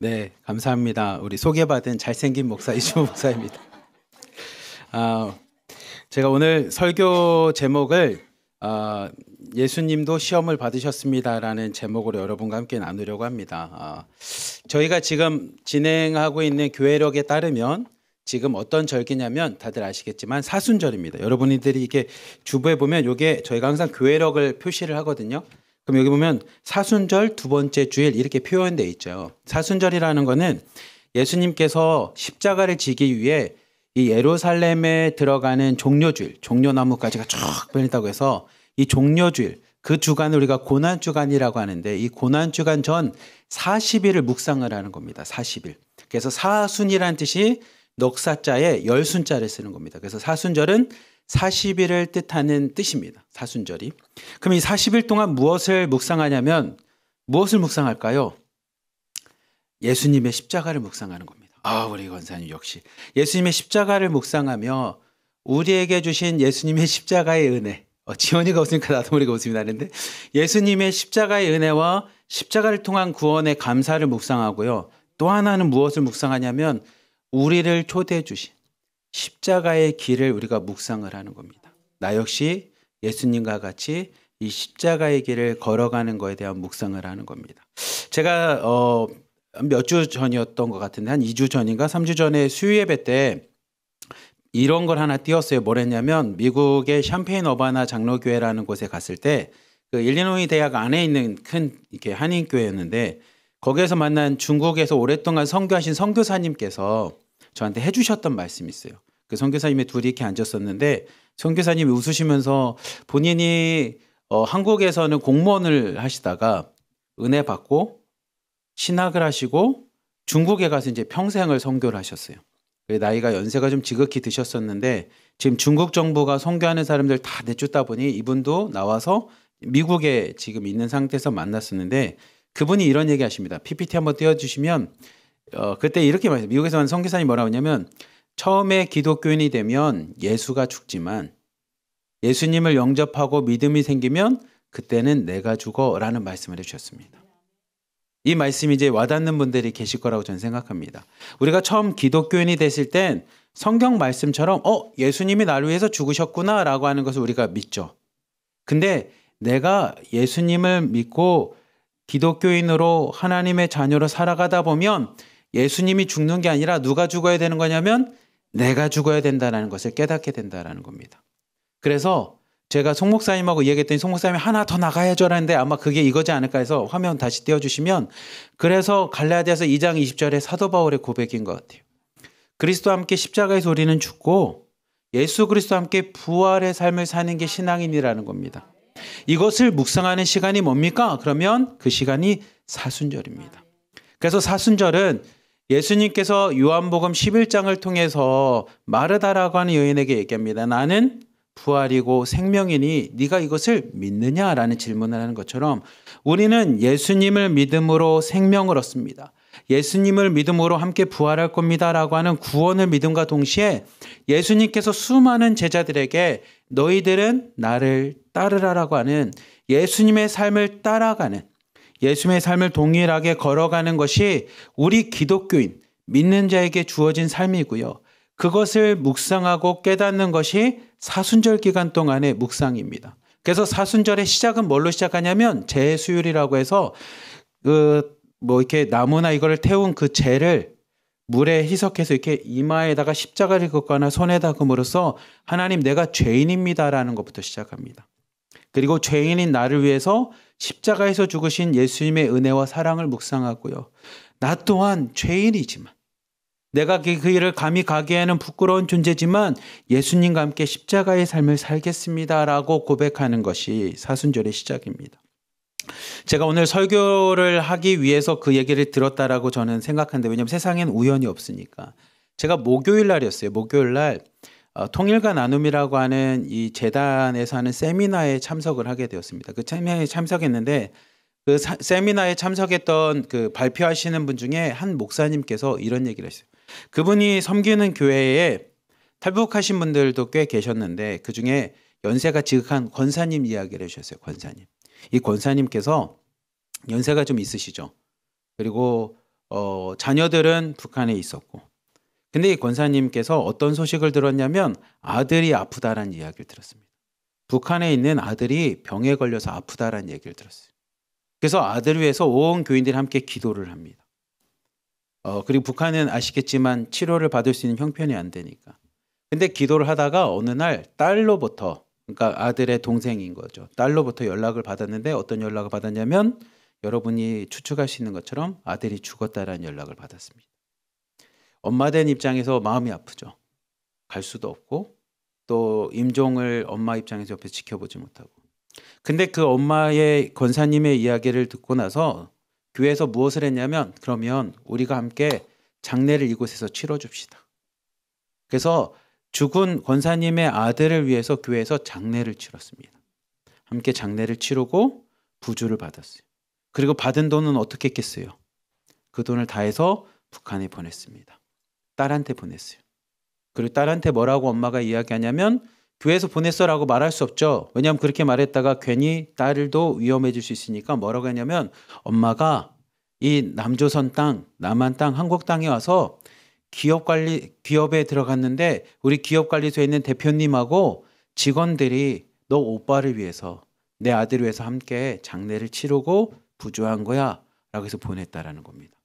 네, 감사합니다. 우리 소개받은 잘생긴 목사 이주 목사입니다. 아, 제가 오늘 설교 제목을 아, 예수님도 시험을 받으셨습니다라는 제목으로 여러분과 함께 나누려고 합니다. 아, 저희가 지금 진행하고 있는 교회력에 따르면 지금 어떤 절기냐면 다들 아시겠지만 사순절입니다. 여러분들이 이게 렇 주부에 보면 이게 저희가 항상 교회력을 표시를 하거든요. 그럼 여기 보면 사순절 두 번째 주일 이렇게 표현돼 있죠. 사순절이라는 거는 예수님께서 십자가를 지기 위해 이 예루살렘에 들어가는 종료주일종료나무까지가쫙 변했다고 해서 이종료주일그 주간을 우리가 고난주간이라고 하는데 이 고난주간 전 40일을 묵상을 하는 겁니다. 40일. 그래서 사순이라는 뜻이 넉사자에 열순자를 쓰는 겁니다. 그래서 사순절은 40일을 뜻하는 뜻입니다. 사순절이. 그럼 이 40일 동안 무엇을 묵상하냐면 무엇을 묵상할까요? 예수님의 십자가를 묵상하는 겁니다. 아, 우리 권사님 역시 예수님의 십자가를 묵상하며 우리에게 주신 예수님의 십자가의 은혜. 어, 지원이가 없으니까 나도 모르게 웃음이 나는데 예수님의 십자가의 은혜와 십자가를 통한 구원의 감사를 묵상하고요. 또 하나는 무엇을 묵상하냐면 우리를 초대해 주신 십자가의 길을 우리가 묵상을 하는 겁니다. 나 역시 예수님과 같이 이 십자가의 길을 걸어가는 것에 대한 묵상을 하는 겁니다. 제가 어, 몇 주 전이었던 것 같은데 한 2주 전인가 3주 전에 수요예배 때 이런 걸 하나 띄웠어요. 뭐랬냐면 미국의 샴페인 어바나 장로교회라는 곳에 갔을 때그 일리노이 대학 안에 있는 큰 이렇게 한인 교회였는데 거기에서 만난 중국에서 오랫동안 선교하신 선교사님께서 저한테 해주셨던 말씀이 있어요. 그 선교사님이 둘이 이렇게 앉았었는데 선교사님이 웃으시면서 본인이 어, 한국에서는 공무원을 하시다가 은혜 받고 신학을 하시고 중국에 가서 이제 평생을 선교를 하셨어요. 나이가 연세가 좀 지극히 드셨었는데 지금 중국 정부가 선교하는 사람들 다 내쫓다 보니 이분도 나와서 미국에 지금 있는 상태에서 만났었는데 그분이 이런 얘기 하십니다. PPT 한번 띄워주시면 어, 그때 이렇게 말해요. 미국에서는 성교사님 뭐라고 하냐면 처음에 기독교인이 되면 예수가 죽지만 예수님을 영접하고 믿음이 생기면 그때는 내가 죽어라는 말씀을 해주셨습니다. 이 말씀이 이제 와닿는 분들이 계실 거라고 저는 생각합니다. 우리가 처음 기독교인이 됐을 땐 성경 말씀처럼 어 예수님이 나를 위해서 죽으셨구나라고 하는 것을 우리가 믿죠. 근데 내가 예수님을 믿고 기독교인으로 하나님의 자녀로 살아가다 보면 예수님이 죽는 게 아니라 누가 죽어야 되는 거냐면 내가 죽어야 된다는 것을 깨닫게 된다는 겁니다. 그래서 제가 송목사님하고 얘기했더니 송목사님이 하나 더 나가야죠 라는데 아마 그게 이거지 않을까 해서 화면 다시 띄워주시면 그래서 갈라디아서 2장 20절에 사도 바울의 고백인 것 같아요. 그리스도와 함께 십자가에서 우리는 죽고 예수 그리스도와 함께 부활의 삶을 사는 게 신앙인이라는 겁니다. 이것을 묵상하는 시간이 뭡니까? 그러면 그 시간이 사순절입니다. 그래서 사순절은 예수님께서 요한복음 11장을 통해서 마르다라고 하는 여인에게 얘기합니다. 나는 부활이고 생명이니 네가 이것을 믿느냐라는 질문을 하는 것처럼 우리는 예수님을 믿음으로 생명을 얻습니다. 예수님을 믿음으로 함께 부활할 겁니다라고 하는 구원을 믿음과 동시에 예수님께서 수많은 제자들에게 너희들은 나를 따르라라고 하는 예수님의 삶을 따라가는 예수님의 삶을 동일하게 걸어가는 것이 우리 기독교인, 믿는 자에게 주어진 삶이고요. 그것을 묵상하고 깨닫는 것이 사순절 기간 동안의 묵상입니다. 그래서 사순절의 시작은 뭘로 시작하냐면 재수율이라고 해서 그 뭐 이렇게 나무나 이거를 태운 그 재를 물에 희석해서 이렇게 이마에다가 십자가를 긋거나 손에다 금으로써 하나님 내가 죄인입니다라는 것부터 시작합니다. 그리고 죄인인 나를 위해서 십자가에서 죽으신 예수님의 은혜와 사랑을 묵상하고요. 나 또한 죄인이지만 내가 그, 그 일을 감히 가게에는 부끄러운 존재지만 예수님과 함께 십자가의 삶을 살겠습니다라고 고백하는 것이 사순절의 시작입니다. 제가 오늘 설교를 하기 위해서 그 얘기를 들었다라고 저는 생각하는데 왜냐면 세상엔 우연이 없으니까 제가 목요일 날이었어요. 목요일 날 어, 통일과 나눔이라고 하는 이 재단에서 하는 세미나에 참석을 하게 되었습니다. 그 세미나에 참석했는데 그 사, 세미나에 참석했던 그 발표하시는 분 중에 한 목사님께서 이런 얘기를 했어요. 그분이 섬기는 교회에 탈북하신 분들도 꽤 계셨는데 그 중에 연세가 지극한 권사님 이야기를 해주셨어요. 권사님. 이 권사님께서 연세가 좀 있으시죠. 그리고 어, 자녀들은 북한에 있었고 근데 이 권사님께서 어떤 소식을 들었냐면 아들이 아프다라는 이야기를 들었습니다. 북한에 있는 아들이 병에 걸려서 아프다라는 얘기를 들었어요. 그래서 아들 위해서 온 교인들이 함께 기도를 합니다. 어, 그리고 북한은 아시겠지만 치료를 받을 수 있는 형편이 안 되니까. 근데 기도를 하다가 어느 날 딸로부터 그러니까 아들의 동생인 거죠. 딸로부터 연락을 받았는데 어떤 연락을 받았냐면 여러분이 추측할수있는 것처럼 아들이 죽었다라는 연락을 받았습니다. 엄마 된 입장에서 마음이 아프죠. 갈 수도 없고 또 임종을 엄마 입장에서 옆에 지켜보지 못하고. 근데 그 엄마의 권사님의 이야기를 듣고 나서 교회에서 무엇을 했냐면 그러면 우리가 함께 장례를 이곳에서 치러 줍시다. 그래서 죽은 권사님의 아들을 위해서 교회에서 장례를 치렀습니다. 함께 장례를 치르고 부주를 받았어요. 그리고 받은 돈은 어떻게 했겠어요? 그 돈을 다 해서 북한에 보냈습니다. 딸한테 보냈어요. 그리고 딸한테 뭐라고 엄마가 이야기하냐면 교회에서 보냈어라고 말할 수 없죠. 왜냐하면 그렇게 말했다가 괜히 딸도 위험해질 수 있으니까 뭐라고 하냐면 엄마가 이 남조선 땅, 남한 땅, 한국 땅에 와서 기업 관리 기업에 들어갔는데 우리 기업 관리소에 있는 대표님하고 직원들이 너 오빠를 위해서 내 아들을 위해서 함께 장례를 치르고 부조한 거야라고 해서 보냈다라는 겁니다.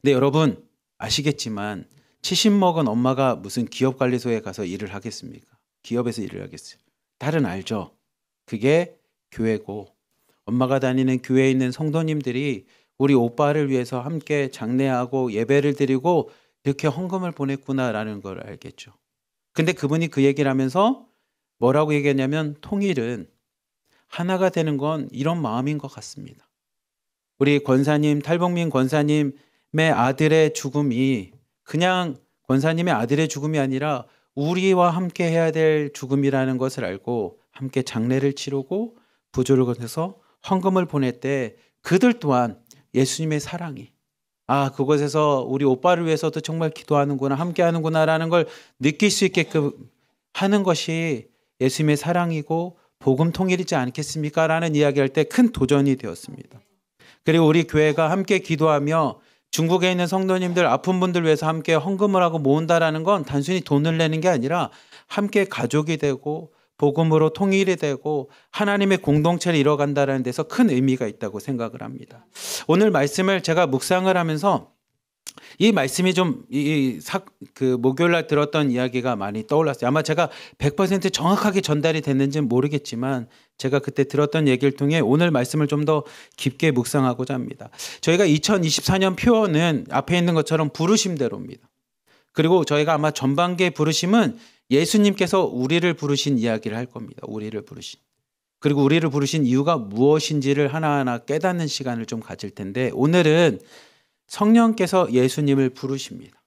근데 여러분 아시겠지만 70 먹은 엄마가 무슨 기업 관리소에 가서 일을 하겠습니까? 기업에서 일을 하겠어요. 딸은 알죠. 그게 교회고 엄마가 다니는 교회에 있는 성도님들이 우리 오빠를 위해서 함께 장례하고 예배를 드리고 이렇게 헌금을 보냈구나라는 걸 알겠죠. 근데 그분이 그 얘기를 하면서 뭐라고 얘기했냐면 통일은 하나가 되는 건 이런 마음인 것 같습니다. 우리 권사님, 탈북민 권사님 아들의 죽음이 그냥 권사님의 아들의 죽음이 아니라 우리와 함께 해야 될 죽음이라는 것을 알고 함께 장례를 치르고 부조를 건해서 헌금을 보낼 때 그들 또한 예수님의 사랑이 아 그곳에서 우리 오빠를 위해서도 정말 기도하는구나 함께 하는구나라는 걸 느낄 수 있게끔 하는 것이 예수님의 사랑이고 복음 통일이지 않겠습니까라는 이야기할 때 큰 도전이 되었습니다. 그리고 우리 교회가 함께 기도하며 중국에 있는 성도님들 아픈 분들 위해서 함께 헌금을 하고 모은다라는 건 단순히 돈을 내는 게 아니라 함께 가족이 되고 복음으로 통일이 되고 하나님의 공동체를 이뤄간다라는 데서 큰 의미가 있다고 생각을 합니다. 오늘 말씀을 제가 묵상을 하면서 이 말씀이 좀이그 목요일 날 들었던 이야기가 많이 떠올랐어요. 아마 제가 100% 정확하게 전달이 됐는지는 모르겠지만 제가 그때 들었던 얘기를 통해 오늘 말씀을 좀 더 깊게 묵상하고자 합니다. 저희가 2024년 표어는 앞에 있는 것처럼 부르심대로입니다. 그리고 저희가 아마 전반기의 부르심은 예수님께서 우리를 부르신 이야기를 할 겁니다. 우리를 부르신. 그리고 우리를 부르신 이유가 무엇인지를 하나하나 깨닫는 시간을 좀 가질 텐데 오늘은 성령께서 예수님을 부르십니다.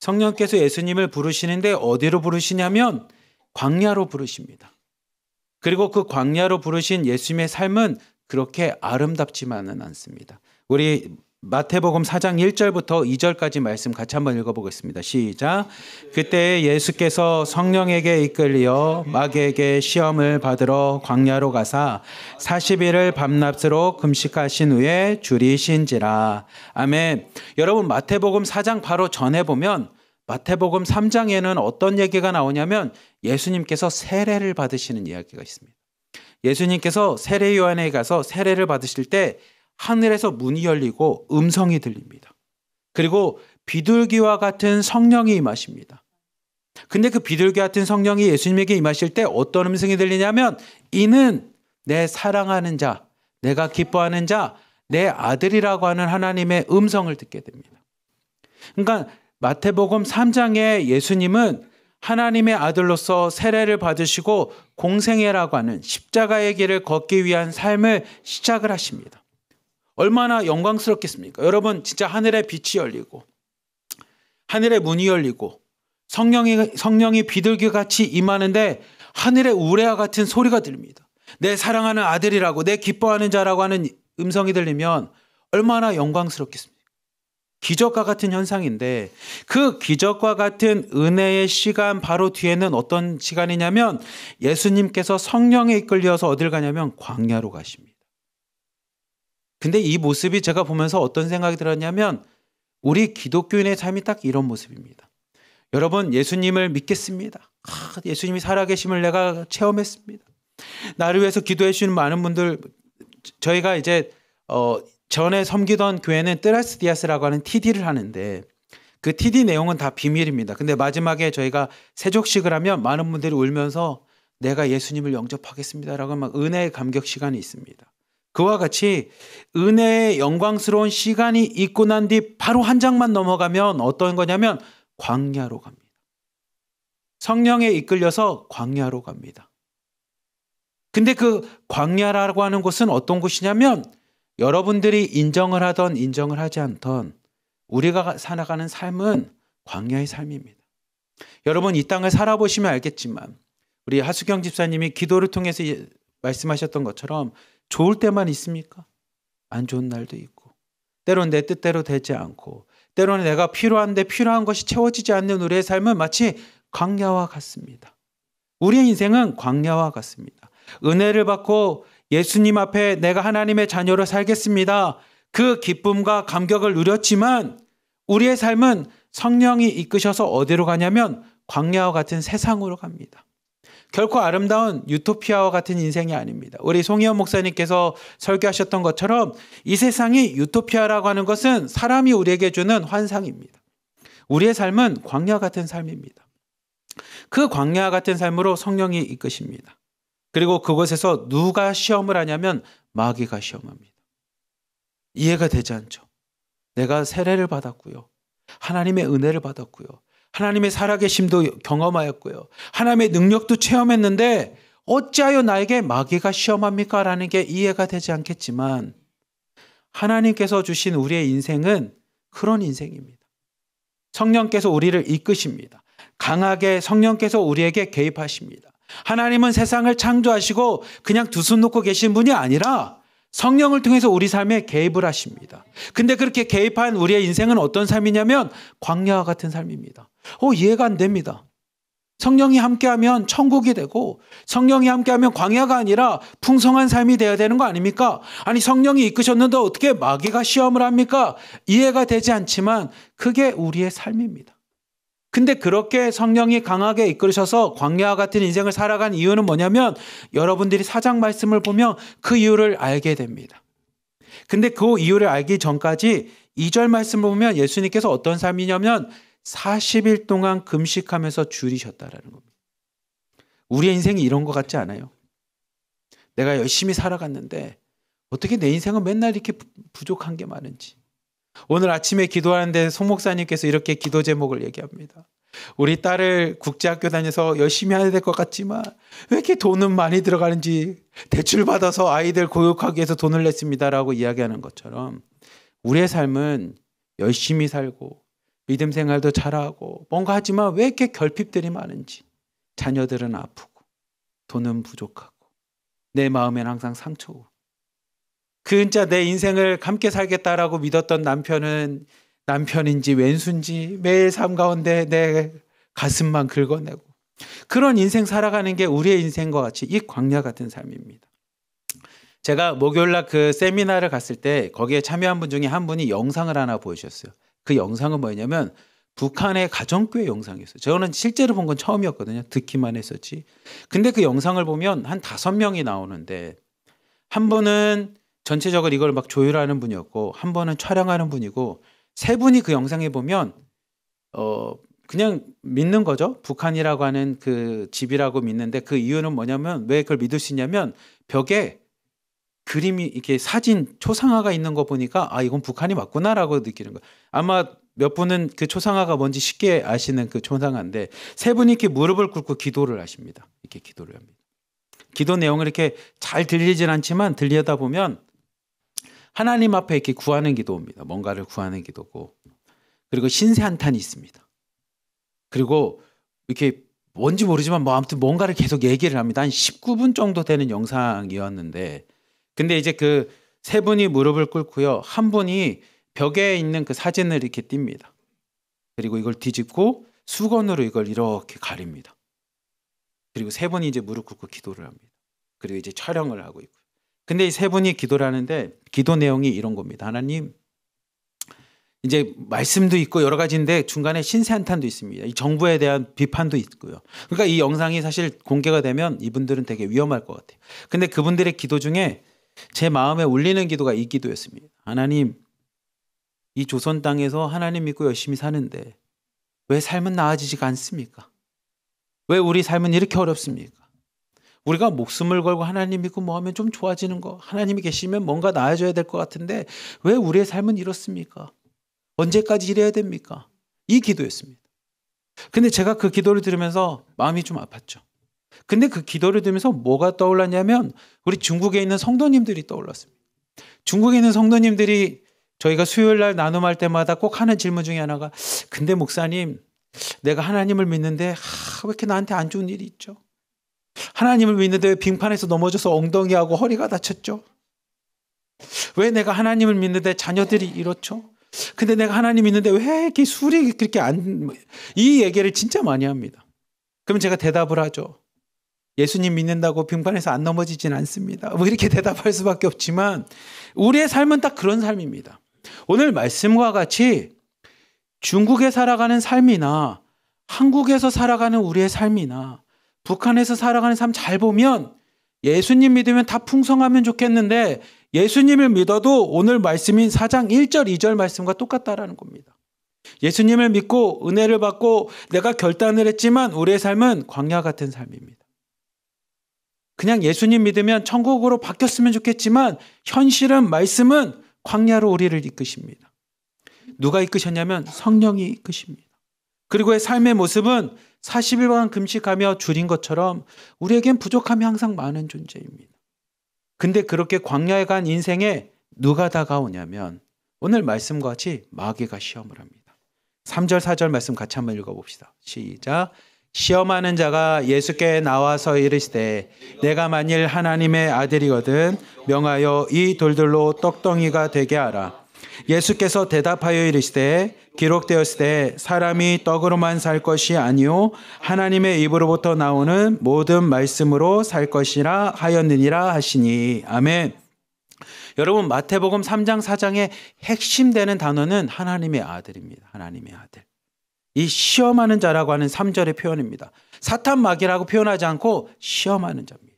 성령께서 예수님을 부르시는데 어디로 부르시냐면 광야로 부르십니다. 그리고 그 광야로 부르신 예수님의 삶은 그렇게 아름답지만은 않습니다. 우리 마태복음 4장 1절부터 2절까지 말씀 같이 한번 읽어보겠습니다. 시작. 그때 예수께서 성령에게 이끌리 마귀에게 시험을 받으러 광야로 가사 40일을 밤낮으로 금식하신 후에 줄이신지라. 아멘. 여러분 마태복음 4장 바로 전에 보면 마태복음 3장에는 어떤 얘기가 나오냐면 예수님께서 세례를 받으시는 이야기가 있습니다. 예수님께서 세례 요한에 가서 세례를 받으실 때 하늘에서 문이 열리고 음성이 들립니다. 그리고 비둘기와 같은 성령이 임하십니다. 근데 그 비둘기 같은 성령이 예수님에게 임하실 때 어떤 음성이 들리냐면 이는 내 사랑하는 자, 내가 기뻐하는 자, 내 아들이라고 하는 하나님의 음성을 듣게 됩니다. 그러니까 마태복음 3장에 예수님은 하나님의 아들로서 세례를 받으시고 공생애라고 하는 십자가의 길을 걷기 위한 삶을 시작을 하십니다. 얼마나 영광스럽겠습니까? 여러분 진짜 하늘의 빛이 열리고 하늘의 문이 열리고 성령이 성령이 비둘기 같이 임하는데 하늘의 우레와 같은 소리가 들립니다. 내 사랑하는 아들이라고 내 기뻐하는 자라고 하는 음성이 들리면 얼마나 영광스럽겠습니까? 기적과 같은 현상인데 그 기적과 같은 은혜의 시간 바로 뒤에는 어떤 시간이냐면 예수님께서 성령에 이끌려서 어딜 가냐면 광야로 가십니다. 근데 이 모습이 제가 보면서 어떤 생각이 들었냐면 우리 기독교인의 삶이 딱 이런 모습입니다. 여러분 예수님을 믿겠습니다. 아, 예수님이 살아계심을 내가 체험했습니다. 나를 위해서 기도해 주시는 많은 분들 저희가 이제 어, 전에 섬기던 교회는 뜨라스디아스라고 하는 TD를 하는데 그 TD 내용은 다 비밀입니다. 근데 마지막에 저희가 세족식을 하면 많은 분들이 울면서 내가 예수님을 영접하겠습니다라고 막 은혜의 감격 시간이 있습니다. 그와 같이 은혜의 영광스러운 시간이 있고 난 뒤 바로 한 장만 넘어가면 어떤 거냐면 광야로 갑니다. 성령에 이끌려서 광야로 갑니다. 근데 그 광야라고 하는 곳은 어떤 곳이냐면 여러분들이 인정을 하던 인정을 하지 않던 우리가 살아가는 삶은 광야의 삶입니다. 여러분 이 땅을 살아보시면 알겠지만 우리 하수경 집사님이 기도를 통해서 말씀하셨던 것처럼 좋을 때만 있습니까? 안 좋은 날도 있고 때론 내 뜻대로 되지 않고 때로는 내가 필요한데 필요한 것이 채워지지 않는 우리의 삶은 마치 광야와 같습니다. 우리의 인생은 광야와 같습니다. 은혜를 받고 예수님 앞에 내가 하나님의 자녀로 살겠습니다. 그 기쁨과 감격을 누렸지만 우리의 삶은 성령이 이끄셔서 어디로 가냐면 광야와 같은 세상으로 갑니다. 결코 아름다운 유토피아와 같은 인생이 아닙니다. 우리 송희원 목사님께서 설교하셨던 것처럼 이 세상이 유토피아라고 하는 것은 사람이 우리에게 주는 환상입니다. 우리의 삶은 광야 같은 삶입니다. 그 광야 같은 삶으로 성령이 이끄십니다. 그리고 그곳에서 누가 시험을 하냐면 마귀가 시험합니다. 이해가 되지 않죠? 내가 세례를 받았고요. 하나님의 은혜를 받았고요. 하나님의 살아계심도 경험하였고요. 하나님의 능력도 체험했는데 어찌하여 나에게 마귀가 시험합니까? 라는 게 이해가 되지 않겠지만 하나님께서 주신 우리의 인생은 그런 인생입니다. 성령께서 우리를 이끄십니다. 강하게 성령께서 우리에게 개입하십니다. 하나님은 세상을 창조하시고 그냥 두 손 놓고 계신 분이 아니라 성령을 통해서 우리 삶에 개입을 하십니다. 근데 그렇게 개입한 우리의 인생은 어떤 삶이냐면 광야와 같은 삶입니다. 오, 어, 이해가 안 됩니다. 성령이 함께하면 천국이 되고 성령이 함께하면 광야가 아니라 풍성한 삶이 되어야 되는 거 아닙니까? 아니 성령이 이끄셨는데 어떻게 마귀가 시험을 합니까? 이해가 되지 않지만 그게 우리의 삶입니다. 근데 그렇게 성령이 강하게 이끌으셔서 광야와 같은 인생을 살아간 이유는 뭐냐면 여러분들이 사장 말씀을 보면 그 이유를 알게 됩니다. 근데 그 이유를 알기 전까지 2절 말씀을 보면 예수님께서 어떤 삶이냐면 40일 동안 금식하면서 줄이셨다라는 겁니다. 우리의 인생이 이런 것 같지 않아요? 내가 열심히 살아갔는데 어떻게 내 인생은 맨날 이렇게 부족한 게 많은지. 오늘 아침에 기도하는데 송 목사님께서 이렇게 기도 제목을 얘기합니다. 우리 딸을 국제학교 다녀서 열심히 해야 될 것 같지만 왜 이렇게 돈은 많이 들어가는지 대출 받아서 아이들 고육하기 위해서 돈을 냈습니다라고 이야기하는 것처럼 우리의 삶은 열심히 살고 믿음 생활도 잘하고 뭔가 하지만 왜 이렇게 결핍들이 많은지 자녀들은 아프고 돈은 부족하고 내 마음엔 항상 상처고 그진자내 인생을 함께 살겠다라고 믿었던 남편은 남편인지 왼수인지 매일 삶 가운데 내 가슴만 긁어내고 그런 인생 살아가는 게 우리의 인생과 같이 이 광야 같은 삶입니다. 제가 목요일 날 그 세미나를 갔을 때 거기에 참여한 분 중에 한 분이 영상을 하나 보여주셨어요. 그 영상은 뭐였냐면 북한의 가정교회 영상이었어요. 저는 실제로 본 건 처음이었거든요. 듣기만 했었지. 근데 그 영상을 보면 한 다섯 명이 나오는데 한 분은 전체적으로 이걸 막 조율하는 분이었고 한 번은 촬영하는 분이고 세 분이 그 영상에 보면 어 그냥 믿는 거죠. 북한이라고 하는 그 집이라고 믿는데 그 이유는 뭐냐면 왜 그걸 믿을 수 있냐면 벽에 그림이 이렇게 사진 초상화가 있는 거 보니까 아 이건 북한이 맞구나라고 느끼는 거. 아마 몇 분은 그 초상화가 뭔지 쉽게 아시는 그 초상화인데 세 분이 이렇게 무릎을 꿇고 기도를 하십니다. 이렇게 기도를 합니다. 기도 내용을 이렇게 잘 들리진 않지만 들려다 보면 하나님 앞에 이렇게 구하는 기도입니다. 뭔가를 구하는 기도고 그리고 신세 한탄이 있습니다. 그리고 이렇게 뭔지 모르지만 뭐 아무튼 뭔가를 계속 얘기를 합니다. 한 19분 정도 되는 영상이었는데 근데 이제 그 세 분이 무릎을 꿇고요. 한 분이 벽에 있는 그 사진을 이렇게 띕니다. 그리고 이걸 뒤집고 수건으로 이걸 이렇게 가립니다. 그리고 세 분이 이제 무릎 꿇고 기도를 합니다. 그리고 이제 촬영을 하고 있고요. 근데 이 세 분이 기도를 하는데 기도 내용이 이런 겁니다. 하나님 이제 말씀도 있고 여러 가지인데 중간에 신세한탄도 있습니다. 이 정부에 대한 비판도 있고요. 그러니까 이 영상이 사실 공개가 되면 이분들은 되게 위험할 것 같아요. 근데 그분들의 기도 중에 제 마음에 울리는 기도가 이 기도였습니다. 하나님, 이 조선 땅에서 하나님 믿고 열심히 사는데 왜 삶은 나아지지가 않습니까? 왜 우리 삶은 이렇게 어렵습니까? 우리가 목숨을 걸고 하나님 믿고 뭐 하면 좀 좋아지는 거, 하나님이 계시면 뭔가 나아져야 될 것 같은데 왜 우리의 삶은 이렇습니까? 언제까지 이래야 됩니까? 이 기도였습니다. 근데 제가 그 기도를 들으면서 마음이 좀 아팠죠. 근데 그 기도를 들으면서 뭐가 떠올랐냐면 우리 중국에 있는 성도님들이 떠올랐습니다. 중국에 있는 성도님들이 저희가 수요일 날 나눔할 때마다 꼭 하는 질문 중에 하나가 근데 목사님 내가 하나님을 믿는데 하, 왜 이렇게 나한테 안 좋은 일이 있죠? 하나님을 믿는데 왜 빙판에서 넘어져서 엉덩이하고 허리가 다쳤죠? 왜 내가 하나님을 믿는데 자녀들이 이렇죠? 근데 내가 하나님 믿는데 왜 이렇게 술이 그렇게 안, 이 얘기를 진짜 많이 합니다. 그럼 제가 대답을 하죠. 예수님 믿는다고 빙판에서 안 넘어지진 않습니다. 뭐 이렇게 대답할 수밖에 없지만 우리의 삶은 딱 그런 삶입니다. 오늘 말씀과 같이 중국에 살아가는 삶이나 한국에서 살아가는 우리의 삶이나 북한에서 살아가는 삶 잘 보면 예수님 믿으면 다 풍성하면 좋겠는데 예수님을 믿어도 오늘 말씀인 4장 1절 2절 말씀과 똑같다라는 겁니다. 예수님을 믿고 은혜를 받고 내가 결단을 했지만 우리의 삶은 광야 같은 삶입니다. 그냥 예수님 믿으면 천국으로 바뀌었으면 좋겠지만 현실은 말씀은 광야로 우리를 이끄십니다. 누가 이끄셨냐면 성령이 이끄십니다. 그리고의 삶의 모습은 40일간 금식하며 줄인 것처럼 우리에겐 부족함이 항상 많은 존재입니다. 근데 그렇게 광야에 간 인생에 누가 다가오냐면 오늘 말씀과 같이 마귀가 시험을 합니다. 3절, 4절 말씀 같이 한번 읽어봅시다. 시작. 시험하는 자가 예수께 나와서 이르시되 내가 만일 하나님의 아들이거든 명하여 이 돌들로 떡덩이가 되게 하라. 예수께서 대답하여 이르시되 기록되었을때 사람이 떡으로만 살 것이 아니요 하나님의 입으로부터 나오는 모든 말씀으로 살 것이라 하였느니라 하시니 아멘. 여러분 마태복음 3장 4장의 핵심되는 단어는 하나님의 아들입니다. 하나님의 아들. 이 시험하는 자라고 하는 3절의 표현입니다. 사탄 마귀라고 표현하지 않고 시험하는 자입니다.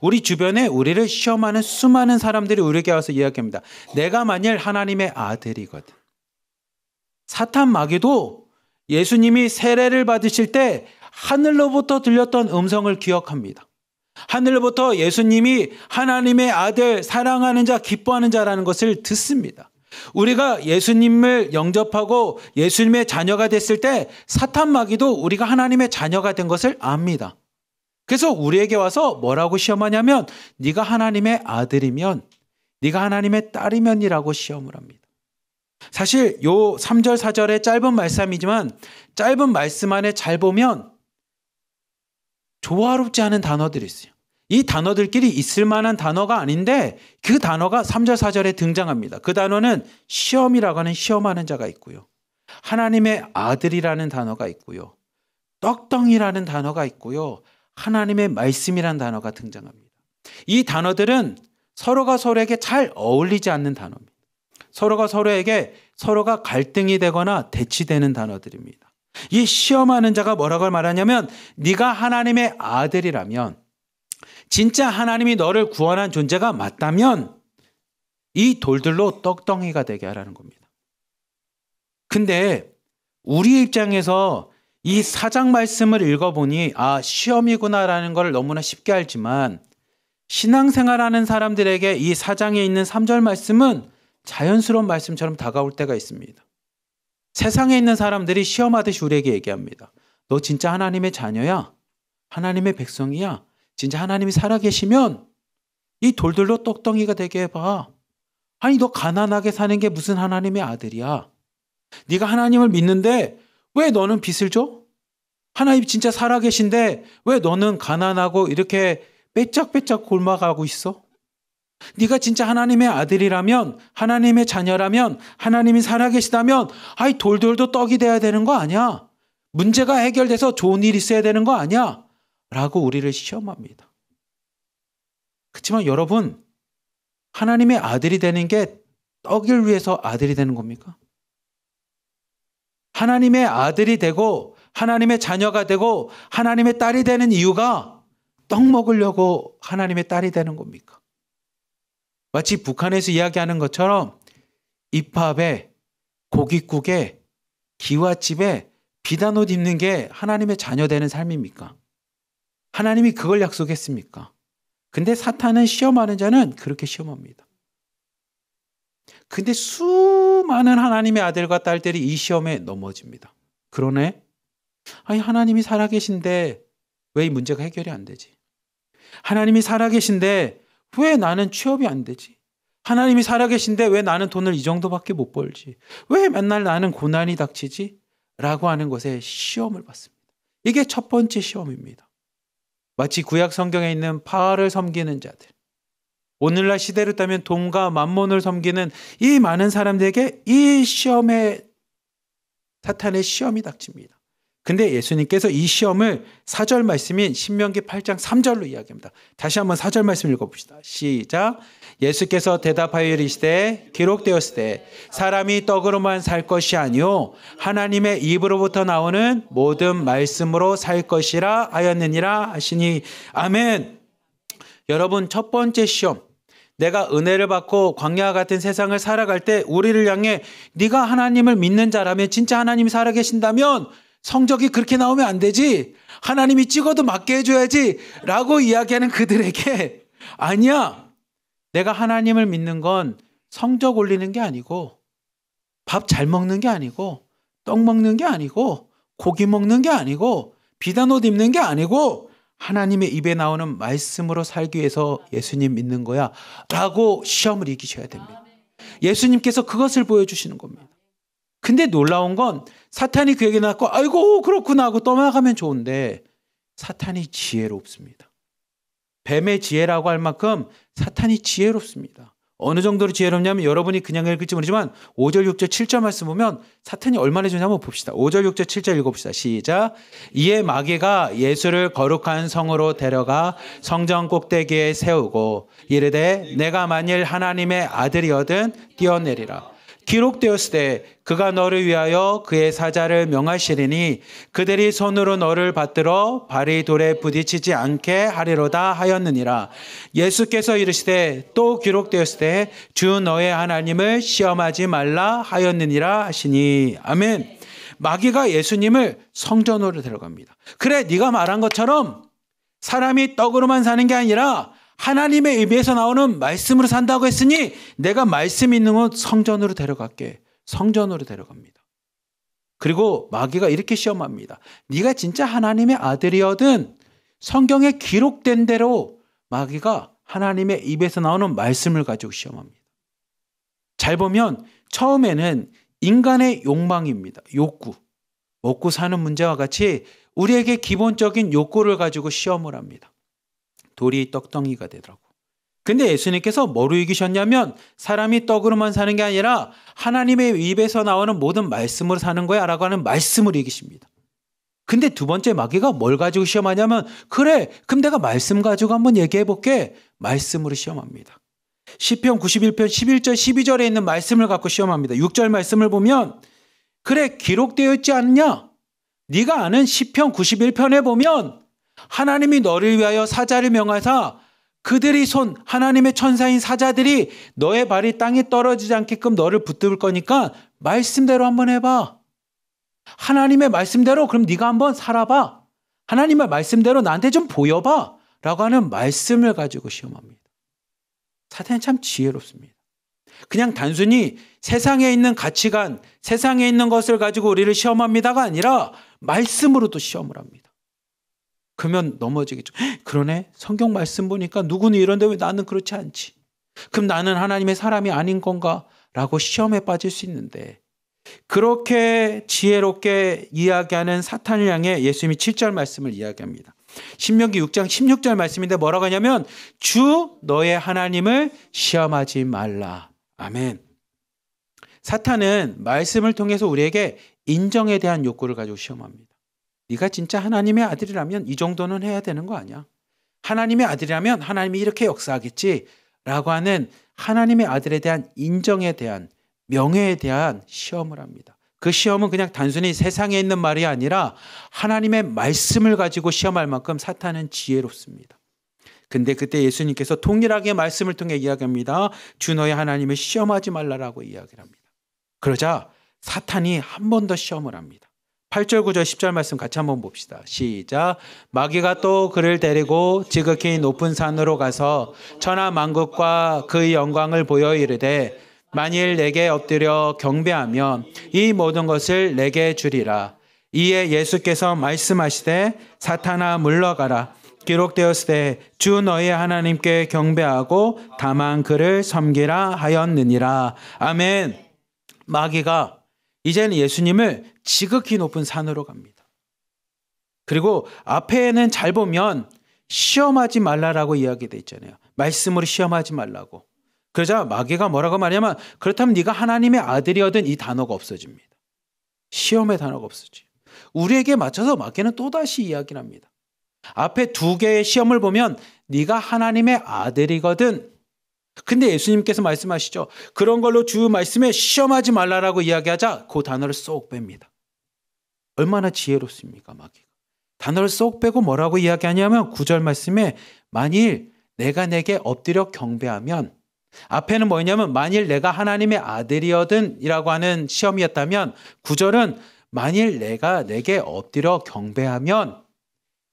우리 주변에 우리를 시험하는 수많은 사람들이 우리에게 와서 이야기합니다. 내가 만일 하나님의 아들이거든. 사탄 마귀도 예수님이 세례를 받으실 때 하늘로부터 들렸던 음성을 기억합니다. 하늘로부터 예수님이 하나님의 아들, 사랑하는 자, 기뻐하는 자라는 것을 듣습니다. 우리가 예수님을 영접하고 예수님의 자녀가 됐을 때 사탄 마귀도 우리가 하나님의 자녀가 된 것을 압니다. 그래서 우리에게 와서 뭐라고 시험하냐면 네가 하나님의 아들이면 네가 하나님의 딸이면이라고 시험을 합니다. 사실 요 3절 4절의 짧은 말씀이지만 짧은 말씀 안에 잘 보면 조화롭지 않은 단어들이 있어요. 이 단어들끼리 있을 만한 단어가 아닌데 그 단어가 3절, 4절에 등장합니다. 그 단어는 시험이라고 하는 시험하는 자가 있고요. 하나님의 아들이라는 단어가 있고요. 떡덩이라는 단어가 있고요. 하나님의 말씀이라는 단어가 등장합니다. 이 단어들은 서로가 서로에게 잘 어울리지 않는 단어입니다. 서로가 서로에게 서로가 갈등이 되거나 대치되는 단어들입니다. 이 시험하는 자가 뭐라고 말하냐면 네가 하나님의 아들이라면 진짜 하나님이 너를 구원한 존재가 맞다면 이 돌들로 떡덩이가 되게 하라는 겁니다. 근데 우리 입장에서 이 사장 말씀을 읽어보니 아, 시험이구나라는 걸 너무나 쉽게 알지만 신앙생활하는 사람들에게 이 사장에 있는 3절 말씀은 자연스러운 말씀처럼 다가올 때가 있습니다. 세상에 있는 사람들이 시험하듯이 우리에게 얘기합니다. 너 진짜 하나님의 자녀야? 하나님의 백성이야? 진짜 하나님이 살아계시면 이돌돌로 떡덩이가 되게 해봐. 아니 너 가난하게 사는 게 무슨 하나님의 아들이야? 네가 하나님을 믿는데 왜 너는 빚을 줘? 하나님 진짜 살아계신데 왜 너는 가난하고 이렇게 빼짝빼짝 골마가고 있어? 네가 진짜 하나님의 아들이라면 하나님의 자녀라면 하나님이 살아계시다면 아이 돌돌도 떡이 돼야 되는 거 아니야? 문제가 해결돼서 좋은 일이 있어야 되는 거 아니야? 라고 우리를 시험합니다. 그렇지만 여러분, 하나님의 아들이 되는 게 떡을 위해서 아들이 되는 겁니까? 하나님의 아들이 되고 하나님의 자녀가 되고 하나님의 딸이 되는 이유가 떡 먹으려고 하나님의 딸이 되는 겁니까? 마치 북한에서 이야기하는 것처럼 입합에 고깃국에 기와집에 비단옷 입는 게 하나님의 자녀 되는 삶입니까? 하나님이 그걸 약속했습니까? 근데 사탄은 시험하는 자는 그렇게 시험합니다. 근데 수많은 하나님의 아들과 딸들이 이 시험에 넘어집니다. 그러네? 아니, 하나님이 살아계신데 왜 이 문제가 해결이 안 되지? 하나님이 살아계신데 왜 나는 취업이 안 되지? 하나님이 살아계신데 왜 나는 돈을 이 정도밖에 못 벌지? 왜 맨날 나는 고난이 닥치지? 라고 하는 것에 시험을 받습니다. 이게 첫 번째 시험입니다. 마치 구약 성경에 있는 파를 섬기는 자들. 오늘날 시대로 따면 돈과 만몬을 섬기는 이 많은 사람들에게 이 시험에 사탄의 시험이 닥칩니다. 근데 예수님께서 이 시험을 사절 말씀인 신명기 8장 3절로 이야기합니다. 다시 한번 사절 말씀 읽어봅시다. 시작. 예수께서 대답하여 이르시되 기록되었으되 사람이 떡으로만 살 것이 아니요 하나님의 입으로부터 나오는 모든 말씀으로 살 것이라 하였느니라 하시니 아멘. 여러분 첫 번째 시험 내가 은혜를 받고 광야 같은 세상을 살아갈 때 우리를 향해 네가 하나님을 믿는 자라면 진짜 하나님이 살아계신다면 성적이 그렇게 나오면 안 되지. 하나님이 찍어도 맞게 해줘야지. 라고 이야기하는 그들에게 아니야. 내가 하나님을 믿는 건 성적 올리는 게 아니고 밥 잘 먹는 게 아니고 떡 먹는 게 아니고 고기 먹는 게 아니고 비단 옷 입는 게 아니고 하나님의 입에 나오는 말씀으로 살기 위해서 예수님 믿는 거야. 라고 시험을 이기셔야 됩니다. 예수님께서 그것을 보여주시는 겁니다. 근데 놀라운 건 사탄이 그 얘기 나고 아이고 그렇구나 하고 떠나가면 좋은데 사탄이 지혜롭습니다. 뱀의 지혜라고 할 만큼 사탄이 지혜롭습니다. 어느 정도로 지혜롭냐면 여러분이 그냥 읽을지 모르지만 5절, 6절, 7절 말씀 보면 사탄이 얼마나 주냐 한번 봅시다. 5절, 6절, 7절 읽어봅시다. 시작. 이에 마귀가 예수를 거룩한 성으로 데려가 성전 꼭대기에 세우고 이르되 내가 만일 하나님의 아들이어든 뛰어내리라. 기록되었을 때 그가 너를 위하여 그의 사자를 명하시리니 그들이 손으로 너를 받들어 발이 돌에 부딪히지 않게 하리로다 하였느니라. 예수께서 이르시되 또 기록되었을 때 주 너의 하나님을 시험하지 말라 하였느니라 하시니 아멘. 마귀가 예수님을 성전으로 데려갑니다. 그래 네가 말한 것처럼 사람이 떡으로만 사는 게 아니라 하나님의 입에서 나오는 말씀으로 산다고 했으니 내가 말씀 있는 곳 성전으로 데려갈게. 성전으로 데려갑니다. 그리고 마귀가 이렇게 시험합니다. 네가 진짜 하나님의 아들이어든 성경에 기록된 대로 마귀가 하나님의 입에서 나오는 말씀을 가지고 시험합니다. 잘 보면 처음에는 인간의 욕망입니다. 욕구. 먹고 사는 문제와 같이 우리에게 기본적인 욕구를 가지고 시험을 합니다. 돌이 떡덩이가 되더라고. 근데 예수님께서 뭐로 이기셨냐면 사람이 떡으로만 사는 게 아니라 하나님의 입에서 나오는 모든 말씀으로 사는 거야 라고 하는 말씀을 이기십니다. 근데 두 번째 마귀가 뭘 가지고 시험하냐면 그래 그럼 내가 말씀 가지고 한번 얘기해 볼게 말씀으로 시험합니다. 1 0편 91편 11절 12절에 있는 말씀을 갖고 시험합니다. 6절 말씀을 보면 그래 기록되어 있지 않냐 느 네가 아는 1 0편 91편에 보면 하나님이 너를 위하여 사자를 명하사 그들이 손 하나님의 천사인 사자들이 너의 발이 땅에 떨어지지 않게끔 너를 붙들 거니까 말씀대로 한번 해봐. 하나님의 말씀대로 그럼 네가 한번 살아봐. 하나님의 말씀대로 나한테 좀 보여봐. 라고 하는 말씀을 가지고 시험합니다. 사탄이 참 지혜롭습니다. 그냥 단순히 세상에 있는 가치관, 세상에 있는 것을 가지고 우리를 시험합니다가 아니라 말씀으로도 시험을 합니다. 그러면 넘어지겠죠. 그러네. 성경 말씀 보니까 누구는 이런데 왜 나는 그렇지 않지? 그럼 나는 하나님의 사람이 아닌 건가? 라고 시험에 빠질 수 있는데 그렇게 지혜롭게 이야기하는 사탄을 향해 예수님이 7절 말씀을 이야기합니다. 신명기 6장 16절 말씀인데 뭐라고 하냐면 주 너의 하나님을 시험하지 말라. 아멘. 사탄은 말씀을 통해서 우리에게 인정에 대한 욕구를 가지고 시험합니다. 네가 진짜 하나님의 네. 아들이라면 이 정도는 해야 되는 거 아니야? 하나님의 아들이라면 하나님이 이렇게 역사하겠지라고 하는 하나님의 아들에 대한 인정에 대한 명예에 대한 시험을 합니다. 그 시험은 그냥 단순히 세상에 있는 말이 아니라 하나님의 말씀을 가지고 시험할 만큼 사탄은 지혜롭습니다. 근데 그때 예수님께서 동일하게 말씀을 통해 이야기합니다. 주 너의 하나님을 시험하지 말라라고 이야기를 합니다. 그러자 사탄이 한 번 더 시험을 합니다. 8절 9절 10절 말씀 같이 한번 봅시다. 시작. 마귀가 또 그를 데리고 지극히 높은 산으로 가서 천하 만국과 그의 영광을 보여 이르되 만일 내게 엎드려 경배하면 이 모든 것을 내게 주리라. 이에 예수께서 말씀하시되 사탄아 물러가라. 기록되었으되 주 너의 하나님께 경배하고 다만 그를 섬기라 하였느니라. 아멘. 마귀가 이제는 예수님을 지극히 높은 산으로 갑니다. 그리고 앞에는 잘 보면 시험하지 말라라고 이야기돼 있잖아요. 말씀으로 시험하지 말라고. 그러자 마귀가 뭐라고 말하냐면 그렇다면 네가 하나님의 아들이어든 이 단어가 없어집니다. 시험의 단어가 없어지. 우리에게 맞춰서 마귀는 또다시 이야기를 합니다. 앞에 두 개의 시험을 보면 네가 하나님의 아들이거든 근데 예수님께서 말씀하시죠. 그런 걸로 주 말씀에 시험하지 말라라고 이야기하자 그 단어를 쏙 뺍니다. 얼마나 지혜롭습니까, 마귀가. 단어를 쏙 빼고 뭐라고 이야기하냐면 구절 말씀에 만일 내가 내게 엎드려 경배하면 앞에는 뭐냐면 만일 내가 하나님의 아들이어든이라고 하는 시험이었다면 구절은 만일 내가 내게 엎드려 경배하면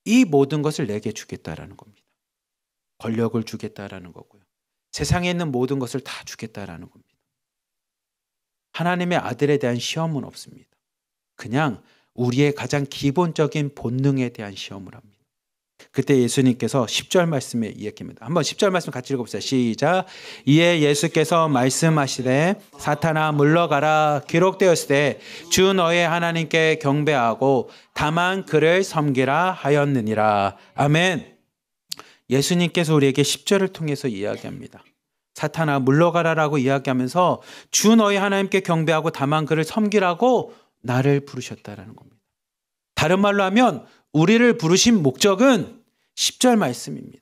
이 모든 것을 내게 주겠다라는 겁니다. 권력을 주겠다라는 거고요. 세상에 있는 모든 것을 다 주겠다라는 겁니다. 하나님의 아들에 대한 시험은 없습니다. 그냥 우리의 가장 기본적인 본능에 대한 시험을 합니다. 그때 예수님께서 10절 말씀에 이야기합니다. 한번 10절 말씀 같이 읽어봅시다. 시작. 이에 예수께서 말씀하시되 사탄아 물러가라 기록되었을 때주 너의 하나님께 경배하고 다만 그를 섬기라 하였느니라. 아멘. 예수님께서 우리에게 십절을 통해서 이야기합니다. 사탄아 물러가라라고 이야기하면서 주 너희 하나님께 경배하고 다만 그를 섬기라고 나를 부르셨다라는 겁니다. 다른 말로 하면 우리를 부르신 목적은 십절 말씀입니다.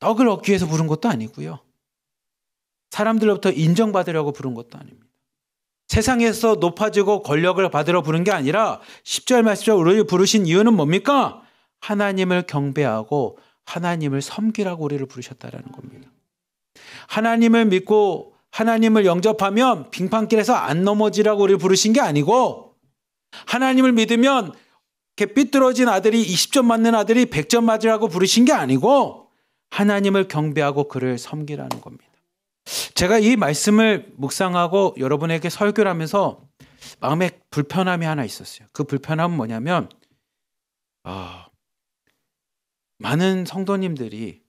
떡을 얻기 위해서 부른 것도 아니고요. 사람들로부터 인정받으려고 부른 것도 아닙니다. 세상에서 높아지고 권력을 받으러 부른 게 아니라 십절 말씀처럼 우리를 부르신 이유는 뭡니까? 하나님을 경배하고 하나님을 섬기라고 우리를 부르셨다라는 겁니다. 하나님을 믿고 하나님을 영접하면 빙판길에서 안 넘어지라고 우리를 부르신 게 아니고 하나님을 믿으면 이렇게 삐뚤어진 아들이 20점 맞는 아들이 100점 맞으라고 부르신 게 아니고 하나님을 경배하고 그를 섬기라는 겁니다. 제가 이 말씀을 묵상하고 여러분에게 설교를 하면서 마음에 불편함이 하나 있었어요. 그 불편함은 뭐냐면 아, 많은 성도님들이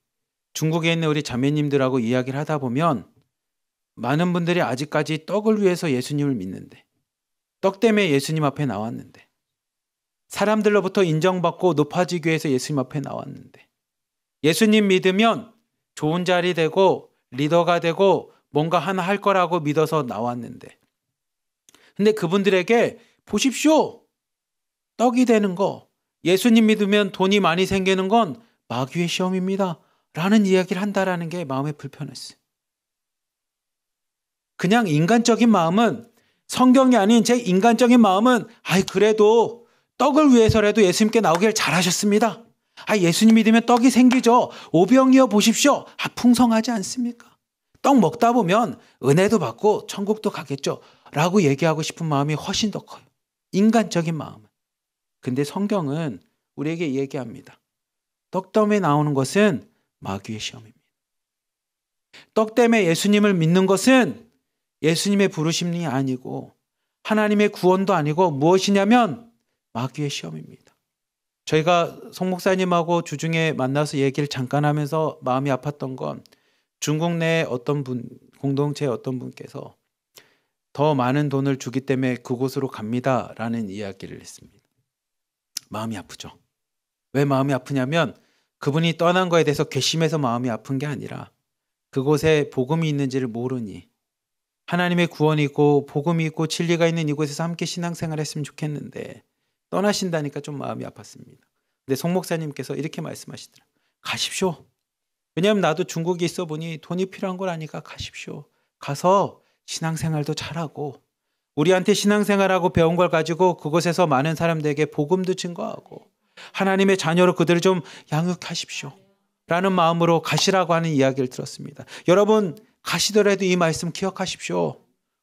중국에 있는 우리 자매님들하고 이야기를 하다 보면 많은 분들이 아직까지 떡을 위해서 예수님을 믿는데 떡 때문에 예수님 앞에 나왔는데 사람들로부터 인정받고 높아지기 위해서 예수님 앞에 나왔는데 예수님 믿으면 좋은 자리 되고 리더가 되고 뭔가 하나 할 거라고 믿어서 나왔는데 근데 그분들에게 보십시오 떡이 되는 거 예수님 믿으면 돈이 많이 생기는 건 마귀의 시험입니다. 라는 이야기를 한다라는 게 마음에 불편했어요. 그냥 인간적인 마음은 성경이 아닌 제 인간적인 마음은 아이 그래도 떡을 위해서라도 예수님께 나오길 잘하셨습니다. 아 예수님 믿으면 떡이 생기죠. 오병이어 보십시오. 아 풍성하지 않습니까? 떡 먹다 보면 은혜도 받고 천국도 가겠죠. 라고 얘기하고 싶은 마음이 훨씬 더 커요. 인간적인 마음은. 근데 성경은 우리에게 얘기합니다. 떡덤에 나오는 것은 마귀의 시험입니다. 떡 때문에 예수님을 믿는 것은 예수님의 부르심이 아니고 하나님의 구원도 아니고 무엇이냐면 마귀의 시험입니다. 저희가 송목사님하고 주중에 만나서 얘기를 잠깐 하면서 마음이 아팠던 건 중국 내 어떤 분 공동체의 어떤 분께서 더 많은 돈을 주기 때문에 그곳으로 갑니다라는 이야기를 했습니다. 마음이 아프죠. 왜 마음이 아프냐면 그분이 떠난 거에 대해서 괘씸해서 마음이 아픈 게 아니라 그곳에 복음이 있는지를 모르니 하나님의 구원이 있고 복음이 있고 진리가 있는 이곳에서 함께 신앙생활 했으면 좋겠는데 떠나신다니까 좀 마음이 아팠습니다. 근데 송 목사님께서 이렇게 말씀하시더라. 가십시오. 왜냐하면 나도 중국에 있어 보니 돈이 필요한 걸 아니까 가십시오. 가서 신앙생활도 잘하고 우리한테 신앙생활하고 배운 걸 가지고 그곳에서 많은 사람들에게 복음도 증거하고 하나님의 자녀로 그들을 좀 양육하십시오. 라는 마음으로 가시라고 하는 이야기를 들었습니다. 여러분, 가시더라도 이 말씀 기억하십시오.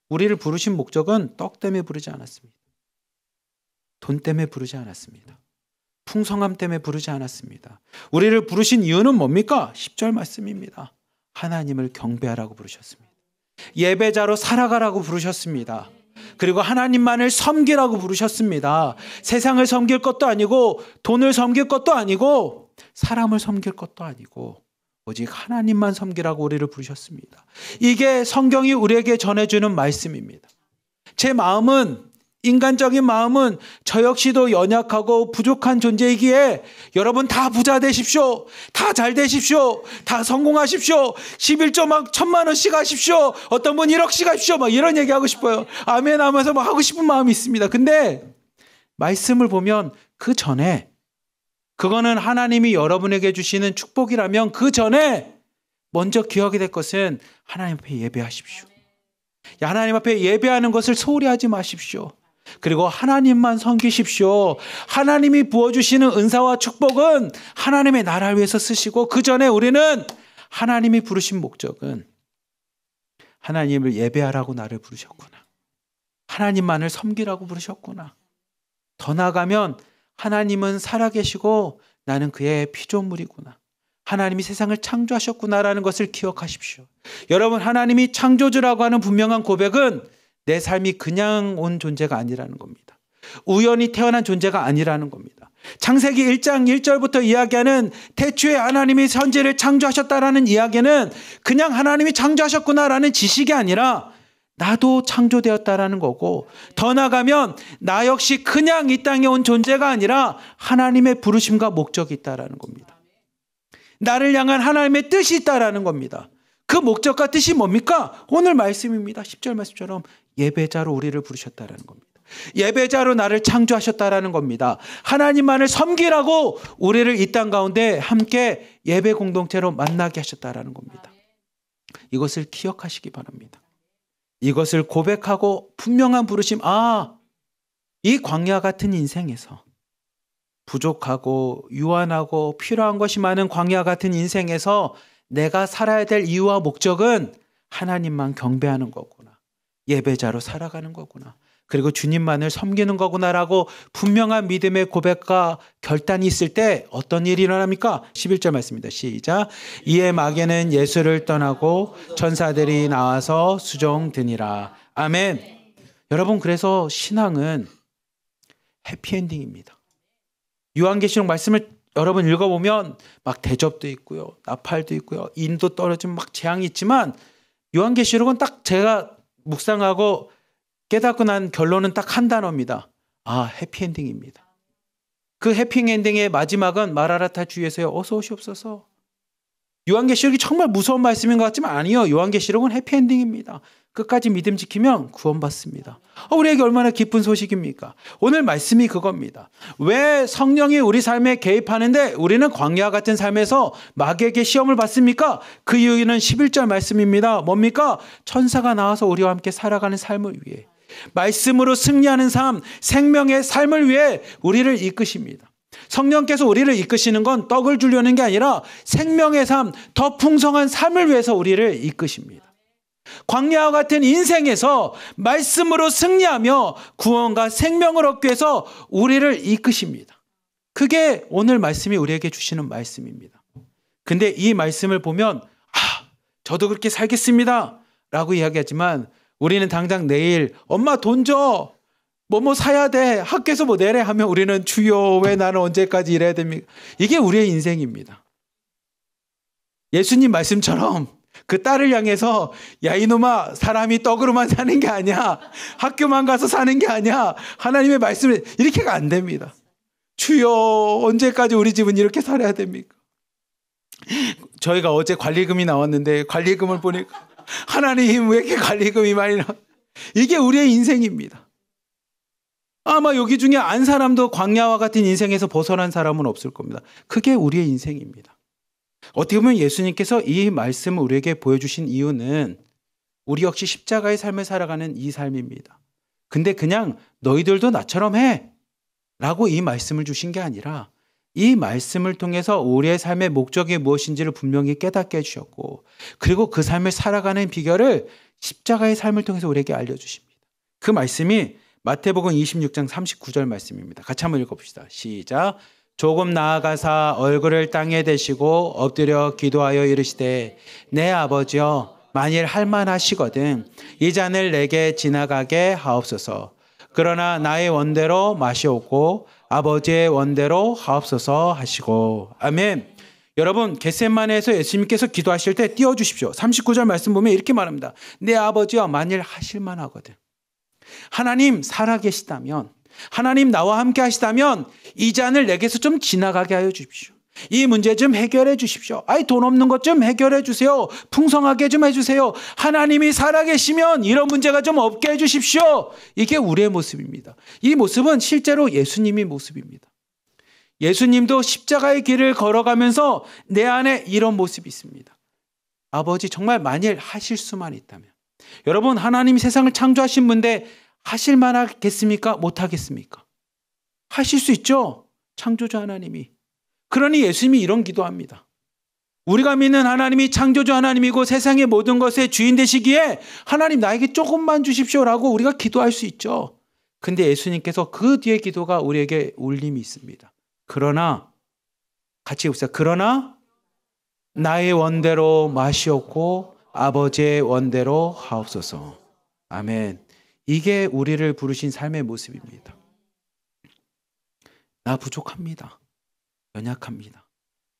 우리를 부르신 목적은 떡 때문에 부르지 않았습니다. 돈 때문에 부르지 않았습니다. 풍성함 때문에 부르지 않았습니다. 우리를 부르신 이유는 뭡니까? 10절 말씀입니다. 하나님을 경배하라고 부르셨습니다. 예배자로 살아가라고 부르셨습니다. 그리고 하나님만을 섬기라고 부르셨습니다. 세상을 섬길 것도 아니고 돈을 섬길 것도 아니고 사람을 섬길 것도 아니고 오직 하나님만 섬기라고 우리를 부르셨습니다. 이게 성경이 우리에게 전해주는 말씀입니다. 제 마음은 인간적인 마음은 저 역시도 연약하고 부족한 존재이기에 여러분 다 부자 되십시오. 다 잘 되십시오. 다 성공하십시오. 11조 막 천만 원씩 하십시오. 어떤 분 1억씩 하십시오. 막 이런 얘기 하고 싶어요. 아멘 하면서 막 하고 싶은 마음이 있습니다. 근데 말씀을 보면 그 전에 그거는 하나님이 여러분에게 주시는 축복이라면 그 전에 먼저 기억이 될 것은 하나님 앞에 예배하십시오. 하나님 앞에 예배하는 것을 소홀히 하지 마십시오. 그리고 하나님만 섬기십시오. 하나님이 부어주시는 은사와 축복은 하나님의 나라를 위해서 쓰시고 그 전에 우리는 하나님이 부르신 목적은 하나님을 예배하라고 나를 부르셨구나. 하나님만을 섬기라고 부르셨구나. 더 나가면 하나님은 살아계시고 나는 그의 피조물이구나. 하나님이 세상을 창조하셨구나라는 것을 기억하십시오. 여러분, 하나님이 창조주라고 하는 분명한 고백은 내 삶이 그냥 온 존재가 아니라는 겁니다. 우연히 태어난 존재가 아니라는 겁니다. 창세기 1장 1절부터 이야기하는 태초에 하나님이 선지를 창조하셨다라는 이야기는 그냥 하나님이 창조하셨구나라는 지식이 아니라 나도 창조되었다라는 거고 더 나가면 나 역시 그냥 이 땅에 온 존재가 아니라 하나님의 부르심과 목적이 있다라는 겁니다. 나를 향한 하나님의 뜻이 있다라는 겁니다. 그 목적과 뜻이 뭡니까? 오늘 말씀입니다. 10절 말씀처럼 예배자로 우리를 부르셨다라는 겁니다. 예배자로 나를 창조하셨다라는 겁니다. 하나님만을 섬기라고 우리를 이 땅 가운데 함께 예배 공동체로 만나게 하셨다라는 겁니다. 이것을 기억하시기 바랍니다. 이것을 고백하고 분명한 부르심, 아, 이 광야 같은 인생에서 부족하고 유한하고 필요한 것이 많은 광야 같은 인생에서 내가 살아야 될 이유와 목적은 하나님만 경배하는 거고 예배자로 살아가는 거구나. 그리고 주님만을 섬기는 거구나라고 분명한 믿음의 고백과 결단이 있을 때 어떤 일이 일어납니까? 11절 말씀입니다. 시작. 이에 마귀는 예수를 떠나고 천사들이 나와서 수종드니라. 아멘. 여러분 그래서 신앙은 해피엔딩입니다. 요한계시록 말씀을 여러분 읽어보면 막 대접도 있고요. 나팔도 있고요. 인도 떨어진 막 재앙이 있지만 요한계시록은 딱 제가 묵상하고 깨닫고 난 결론은 딱 한 단어입니다. 아, 해피엔딩입니다. 그 해피엔딩의 마지막은 마라라타 주에서의 위 어서 오시옵소서. 요한계시록이 정말 무서운 말씀인 것 같지만 아니요. 요한계시록은 해피엔딩입니다. 끝까지 믿음 지키면 구원받습니다. 어, 우리에게 얼마나 기쁜 소식입니까? 오늘 말씀이 그겁니다. 왜 성령이 우리 삶에 개입하는데 우리는 광야 같은 삶에서 마귀에게 시험을 받습니까? 그 이유는 11절 말씀입니다. 뭡니까? 천사가 나와서 우리와 함께 살아가는 삶을 위해 말씀으로 승리하는 삶, 생명의 삶을 위해 우리를 이끄십니다. 성령께서 우리를 이끄시는 건 떡을 주려는 게 아니라 생명의 삶, 더 풍성한 삶을 위해서 우리를 이끄십니다. 광야와 같은 인생에서 말씀으로 승리하며 구원과 생명을 얻기 위해서 우리를 이끄십니다. 그게 오늘 말씀이 우리에게 주시는 말씀입니다. 근데 이 말씀을 보면 아, 저도 그렇게 살겠습니다. 라고 이야기하지만 우리는 당장 내일 엄마 돈 줘. 뭐뭐 뭐 사야 돼. 학교에서 뭐 내래 하면 우리는 주요왜 나는 언제까지 일해야 됩니까? 이게 우리의 인생입니다. 예수님 말씀처럼 그 딸을 향해서 야 이놈아 사람이 떡으로만 사는 게 아니야. 학교만 가서 사는 게 아니야. 하나님의 말씀을 이렇게가 안 됩니다. 주여 언제까지 우리 집은 이렇게 살아야 됩니까? 저희가 어제 관리금이 나왔는데 관리금을 보니까 하나님 왜 이렇게 관리금이 많이 나? 이게 우리의 인생입니다. 아마 여기 중에 안 사람도 광야와 같은 인생에서 벗어난 사람은 없을 겁니다. 그게 우리의 인생입니다. 어떻게 보면 예수님께서 이 말씀을 우리에게 보여주신 이유는 우리 역시 십자가의 삶을 살아가는 이 삶입니다. 근데 그냥 너희들도 나처럼 해! 라고 이 말씀을 주신 게 아니라 이 말씀을 통해서 우리의 삶의 목적이 무엇인지를 분명히 깨닫게 해주셨고, 그리고 그 삶을 살아가는 비결을 십자가의 삶을 통해서 우리에게 알려주십니다. 그 말씀이 마태복음 26장 39절 말씀입니다. 같이 한번 읽어봅시다. 시작. 조금 나아가사 얼굴을 땅에 대시고 엎드려 기도하여 이르시되 내 네, 아버지여 만일 할만하시거든 이 잔을 내게 지나가게 하옵소서 그러나 나의 원대로 마시옵고 아버지의 원대로 하옵소서 하시고 아멘 여러분 겟셋만에서 예수님께서 기도하실 때 띄워주십시오 39절 말씀 보면 이렇게 말합니다 내 네, 아버지여 만일 하실만하거든 하나님 살아계시다면 하나님 나와 함께 하시다면 이 잔을 내게서 좀 지나가게 하여 주십시오. 이 문제 좀 해결해 주십시오. 아이, 돈 없는 것 좀 해결해 주세요. 풍성하게 좀 해주세요. 하나님이 살아계시면 이런 문제가 좀 없게 해 주십시오. 이게 우리의 모습입니다. 이 모습은 실제로 예수님의 모습입니다. 예수님도 십자가의 길을 걸어가면서 내 안에 이런 모습이 있습니다. 아버지, 정말 만일 하실 수만 있다면. 여러분, 하나님 세상을 창조하신 분데 하실 만하겠습니까? 못하겠습니까? 하실 수 있죠? 창조주 하나님이. 그러니 예수님이 이런 기도합니다. 우리가 믿는 하나님이 창조주 하나님이고 세상의 모든 것의 주인 되시기에 하나님 나에게 조금만 주십시오라고 우리가 기도할 수 있죠. 근데 예수님께서 그 뒤에 기도가 우리에게 울림이 있습니다. 그러나 같이 읽읍시다. 그러나 나의 원대로 마시옵고 아버지의 원대로 하옵소서. 아멘. 이게 우리를 부르신 삶의 모습입니다. 나 부족합니다. 연약합니다.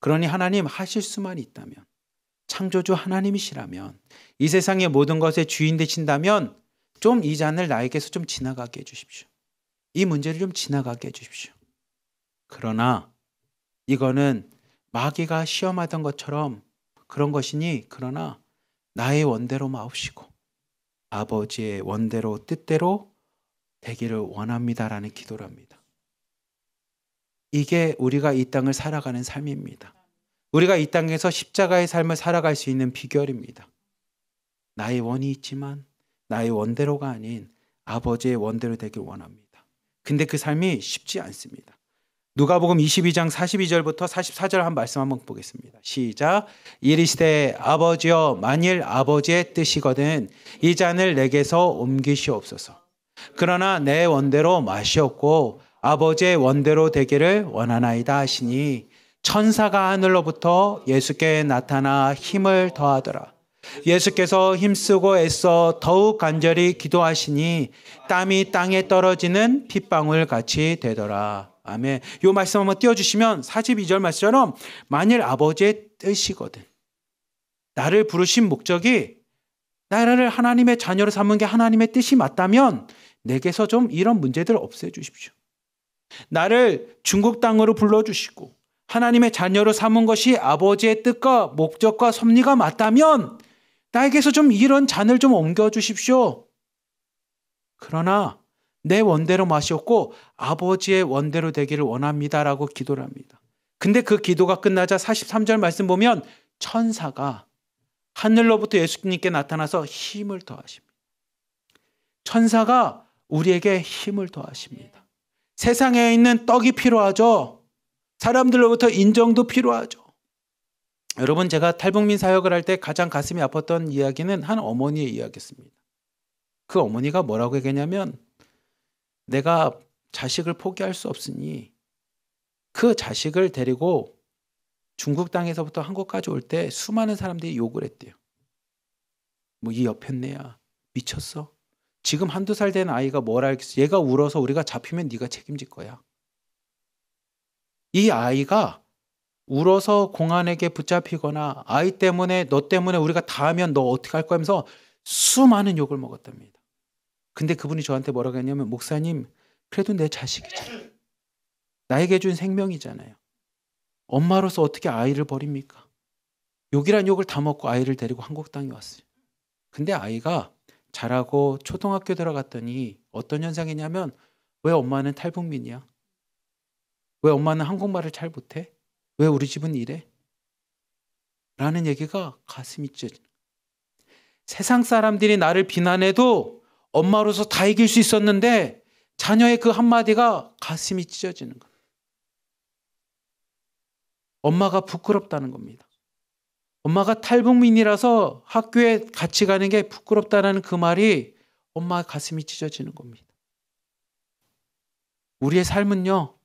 그러니 하나님 하실 수만 있다면 창조주 하나님이시라면 이 세상의 모든 것의 주인 되신다면 좀 이 잔을 나에게서 좀 지나가게 해주십시오. 이 문제를 좀 지나가게 해주십시오. 그러나 이거는 마귀가 시험하던 것처럼 그런 것이니 그러나 나의 원대로 마옵시고 아버지의 원대로 뜻대로 되기를 원합니다라는 기도랍니다. 이게 우리가 이 땅을 살아가는 삶입니다. 우리가 이 땅에서 십자가의 삶을 살아갈 수 있는 비결입니다. 나의 원이 있지만 나의 원대로가 아닌 아버지의 원대로 되길 원합니다. 근데 그 삶이 쉽지 않습니다. 누가복음 22장 42절부터 44절 한 말씀 한번 보겠습니다. 시작. 이리시되 아버지여 만일 아버지의 뜻이거든 이 잔을 내게서 옮기시옵소서. 그러나 내 원대로 마시옵고 아버지의 원대로 되기를 원하나이다 하시니 천사가 하늘로부터 예수께 나타나 힘을 더하더라. 예수께서 힘쓰고 애써 더욱 간절히 기도하시니 땀이 땅에 떨어지는 핏방울 같이 되더라. 아멘. 요 말씀 한번 띄워주시면 42절 말씀처럼 만일 아버지의 뜻이거든. 나를 부르신 목적이 나를 하나님의 자녀로 삼은 게 하나님의 뜻이 맞다면 내게서 좀 이런 문제들 없애 주십시오. 나를 중국 땅으로 불러주시고 하나님의 자녀로 삼은 것이 아버지의 뜻과 목적과 섭리가 맞다면 나에게서 좀 이런 잔을 좀 옮겨 주십시오. 그러나 내 원대로 마셨고 아버지의 원대로 되기를 원합니다라고 기도를 합니다. 근데 그 기도가 끝나자 43절 말씀 보면 천사가 하늘로부터 예수님께 나타나서 힘을 더하십니다. 천사가 우리에게 힘을 더하십니다. 세상에 있는 떡이 필요하죠. 사람들로부터 인정도 필요하죠. 여러분 제가 탈북민 사역을 할 때 가장 가슴이 아팠던 이야기는 한 어머니의 이야기였습니다. 그 어머니가 뭐라고 얘기했냐면 내가 자식을 포기할 수 없으니 그 자식을 데리고 중국 땅에서부터 한국까지 올 때 수많은 사람들이 욕을 했대요. 뭐 이 옆했네야 미쳤어. 지금 한두 살 된 아이가 뭘 알겠어. 얘가 울어서 우리가 잡히면 네가 책임질 거야. 이 아이가 울어서 공안에게 붙잡히거나 아이 때문에 너 때문에 우리가 다 하면 너 어떻게 할 거야 하면서 수많은 욕을 먹었답니다. 근데 그분이 저한테 뭐라고 했냐면 목사님 그래도 내 자식이잖아요. 나에게 준 생명이잖아요. 엄마로서 어떻게 아이를 버립니까? 욕이란 욕을 다 먹고 아이를 데리고 한국 땅에 왔어요. 근데 아이가 자라고 초등학교 들어갔더니 어떤 현상이냐면 왜 엄마는 탈북민이야? 왜 엄마는 한국말을 잘 못해? 왜 우리 집은 이래? 라는 얘기가 가슴이 찢어지 세상 사람들이 나를 비난해도 엄마로서 다 이길 수 있었는데 자녀의 그 한마디가 가슴이 찢어지는 겁니다. 엄마가 부끄럽다는 겁니다. 엄마가 탈북민이라서 학교에 같이 가는 게부끄럽다는그 말이 엄마 가슴이 찢어지는 겁니다. 우리의 삶은요,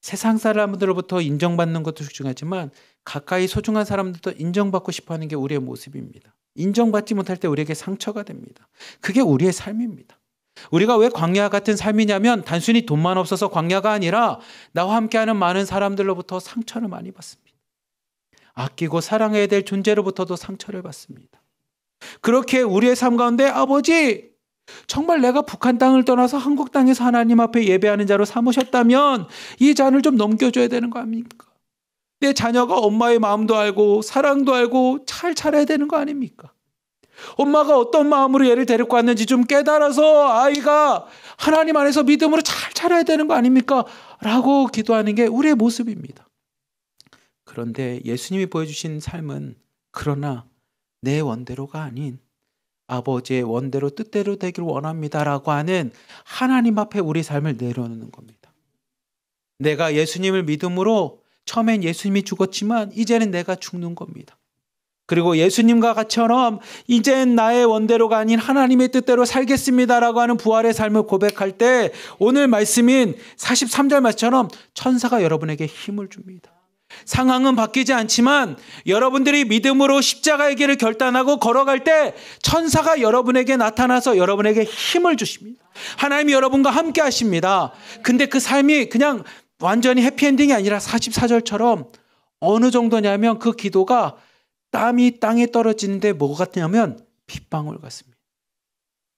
세상 사람들로부터 인정받는 것도 중요하지만 가까이 소중한 사람들도 인정받고 싶어 하는 게 우리의 모습입니다. 인정받지 못할 때 우리에게 상처가 됩니다. 그게 우리의 삶입니다. 우리가 왜 광야 같은 삶이냐면 단순히 돈만 없어서 광야가 아니라 나와 함께하는 많은 사람들로부터 상처를 많이 받습니다. 아끼고 사랑해야 될 존재로부터도 상처를 받습니다. 그렇게 우리의 삶 가운데 아버지 정말 내가 북한 땅을 떠나서 한국 땅에서 하나님 앞에 예배하는 자로 삼으셨다면 이 잔을 좀 넘겨줘야 되는 거 아닙니까? 내 자녀가 엄마의 마음도 알고 사랑도 알고 잘 잘해야 되는 거 아닙니까? 엄마가 어떤 마음으로 얘를 데리고 왔는지 좀 깨달아서 아이가 하나님 안에서 믿음으로 잘 자라야 되는 거 아닙니까? 라고 기도하는 게 우리의 모습입니다. 그런데 예수님이 보여주신 삶은 그러나 내 원대로가 아닌 아버지의 원대로 뜻대로 되길 원합니다라고 하는 하나님 앞에 우리 삶을 내려놓는 겁니다. 내가 예수님을 믿음으로 처음엔 예수님이 죽었지만 이제는 내가 죽는 겁니다. 그리고 예수님과 같처럼 이 이젠 나의 원대로가 아닌 하나님의 뜻대로 살겠습니다라고 하는 부활의 삶을 고백할 때 오늘 말씀인 43절 말씀처럼 천사가 여러분에게 힘을 줍니다. 상황은 바뀌지 않지만 여러분들이 믿음으로 십자가의 길을 결단하고 걸어갈 때 천사가 여러분에게 나타나서 여러분에게 힘을 주십니다. 하나님이 여러분과 함께 하십니다. 근데 그 삶이 그냥 완전히 해피엔딩이 아니라 44절처럼 어느 정도냐면 그 기도가 땀이 땅에 떨어지는데 뭐가 같냐면 핏방울 같습니다.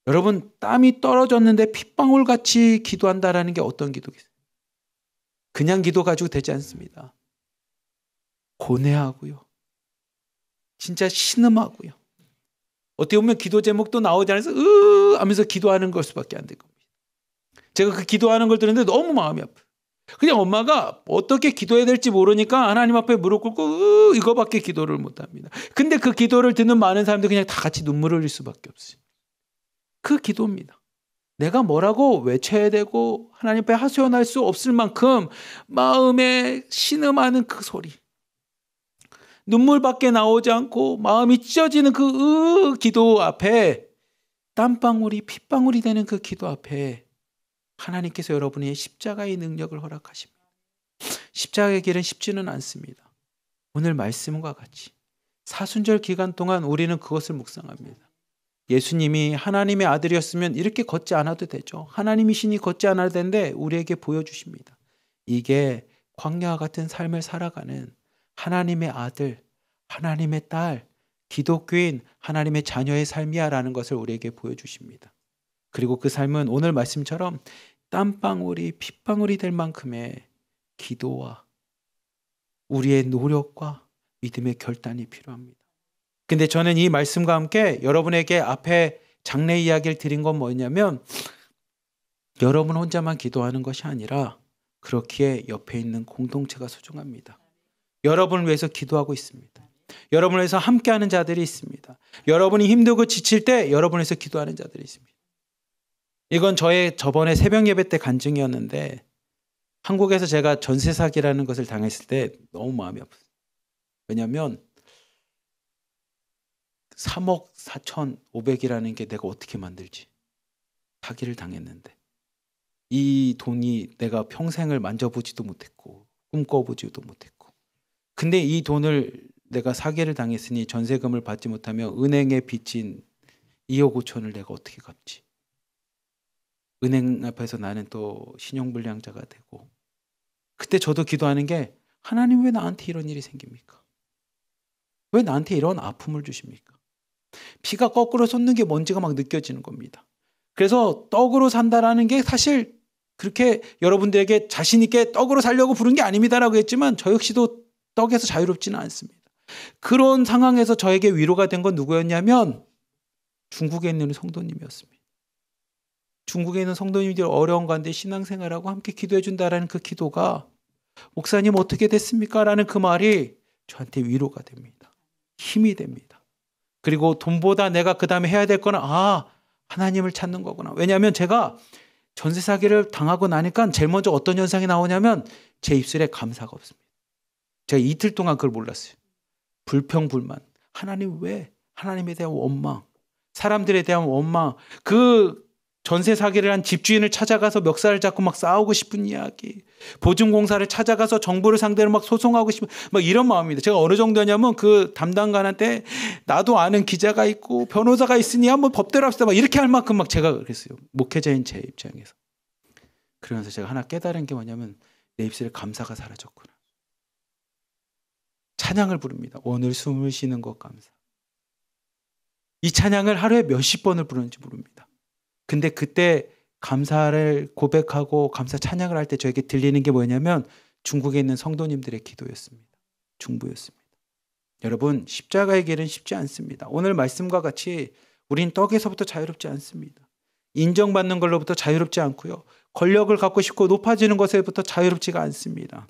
여러분 땀이 떨어졌는데 핏방울 같이 기도한다라는 게 어떤 기도겠어요? 그냥 기도 가지고 되지 않습니다. 고뇌하고요. 진짜 신음하고요. 어떻게 보면 기도 제목도 나오지 않아서 으 하면서 기도하는 걸 수밖에 안 될 겁니다. 제가 그 기도하는 걸 들었는데 너무 마음이 아파요. 그냥 엄마가 어떻게 기도해야 될지 모르니까 하나님 앞에 무릎 꿇고 으, 이거밖에 기도를 못 합니다. 근데 그 기도를 듣는 많은 사람들이 그냥 다 같이 눈물을 흘릴 수밖에 없어요. 그 기도입니다. 내가 뭐라고 외쳐야 되고 하나님 앞에 하소연할 수 없을 만큼 마음에 신음하는 그 소리. 눈물밖에 나오지 않고 마음이 찢어지는 그 으, 기도 앞에 땀방울이 핏방울이 되는 그 기도 앞에 하나님께서 여러분의 십자가의 능력을 허락하십니다. 십자가의 길은 쉽지는 않습니다. 오늘 말씀과 같이 사순절 기간 동안 우리는 그것을 묵상합니다. 예수님이 하나님의 아들이었으면 이렇게 걷지 않아도 되죠. 하나님이신이 걷지 않아도 되는데 우리에게 보여주십니다. 이게 광야와 같은 삶을 살아가는 하나님의 아들, 하나님의 딸, 기독교인, 하나님의 자녀의 삶이야라는 것을 우리에게 보여주십니다. 그리고 그 삶은 오늘 말씀처럼 땀방울이 핏방울이 될 만큼의 기도와 우리의 노력과 믿음의 결단이 필요합니다. 근데 저는 이 말씀과 함께 여러분에게 앞에 장래 이야기를 드린 건 뭐냐면 여러분 혼자만 기도하는 것이 아니라 그렇기에 옆에 있는 공동체가 소중합니다. 여러분을 위해서 기도하고 있습니다. 여러분을 위해서 함께하는 자들이 있습니다. 여러분이 힘들고 지칠 때 여러분에서 기도하는 자들이 있습니다. 이건 저의 저번에 새벽 예배 때 간증이었는데 한국에서 제가 전세 사기라는 것을 당했을 때 너무 마음이 아팠어요. 왜냐하면 3억 4천 5백이라는 게 내가 어떻게 만들지 사기를 당했는데 이 돈이 내가 평생을 만져보지도 못했고 꿈꿔보지도 못했고 근데 이 돈을 내가 사기를 당했으니 전세금을 받지 못하며 은행에 빚진 2억 5천을 내가 어떻게 갚지 은행 앞에서 나는 또 신용불량자가 되고 그때 저도 기도하는 게 하나님 왜 나한테 이런 일이 생깁니까? 왜 나한테 이런 아픔을 주십니까? 피가 거꾸로 솟는 게 뭔지가 막 느껴지는 겁니다. 그래서 떡으로 산다라는 게 사실 그렇게 여러분들에게 자신 있게 떡으로 살려고 부른 게 아닙니다라고 했지만 저 역시도 떡에서 자유롭지는 않습니다. 그런 상황에서 저에게 위로가 된 건 누구였냐면 중국에 있는 성도님이었습니다. 중국에 있는 성도님들 어려운 가운데 신앙생활하고 함께 기도해 준다라는 그 기도가 목사님 어떻게 됐습니까? 라는 그 말이 저한테 위로가 됩니다. 힘이 됩니다. 그리고 돈보다 내가 그 다음에 해야 될 거는 아 하나님을 찾는 거구나. 왜냐하면 제가 전세 사기를 당하고 나니까 제일 먼저 어떤 현상이 나오냐면 제 입술에 감사가 없습니다. 제가 이틀 동안 그걸 몰랐어요. 불평 불만 하나님 왜 하나님에 대한 원망 사람들에 대한 원망 그 전세 사기를 한 집주인을 찾아가서 멱살을 잡고 막 싸우고 싶은 이야기. 보증공사를 찾아가서 정부를 상대로 막 소송하고 싶은 막 이런 마음입니다. 제가 어느 정도냐면 그 담당관한테 나도 아는 기자가 있고 변호사가 있으니 한번 법대로 합시다 막 이렇게 할 만큼 막 제가 그랬어요. 목회자인 제 입장에서. 그러면서 제가 하나 깨달은 게 뭐냐면 내 입술에 감사가 사라졌구나. 찬양을 부릅니다. 오늘 숨을 쉬는 것 감사. 이 찬양을 하루에 몇십 번을 부르는지 모릅니다. 근데 그때 감사를 고백하고 감사 찬양을 할 때 저에게 들리는 게 뭐냐면 중국에 있는 성도님들의 기도였습니다. 중부였습니다. 여러분, 십자가의 길은 쉽지 않습니다. 오늘 말씀과 같이 우린 떡에서부터 자유롭지 않습니다. 인정받는 걸로부터 자유롭지 않고요. 권력을 갖고 싶고 높아지는 것에부터 자유롭지가 않습니다.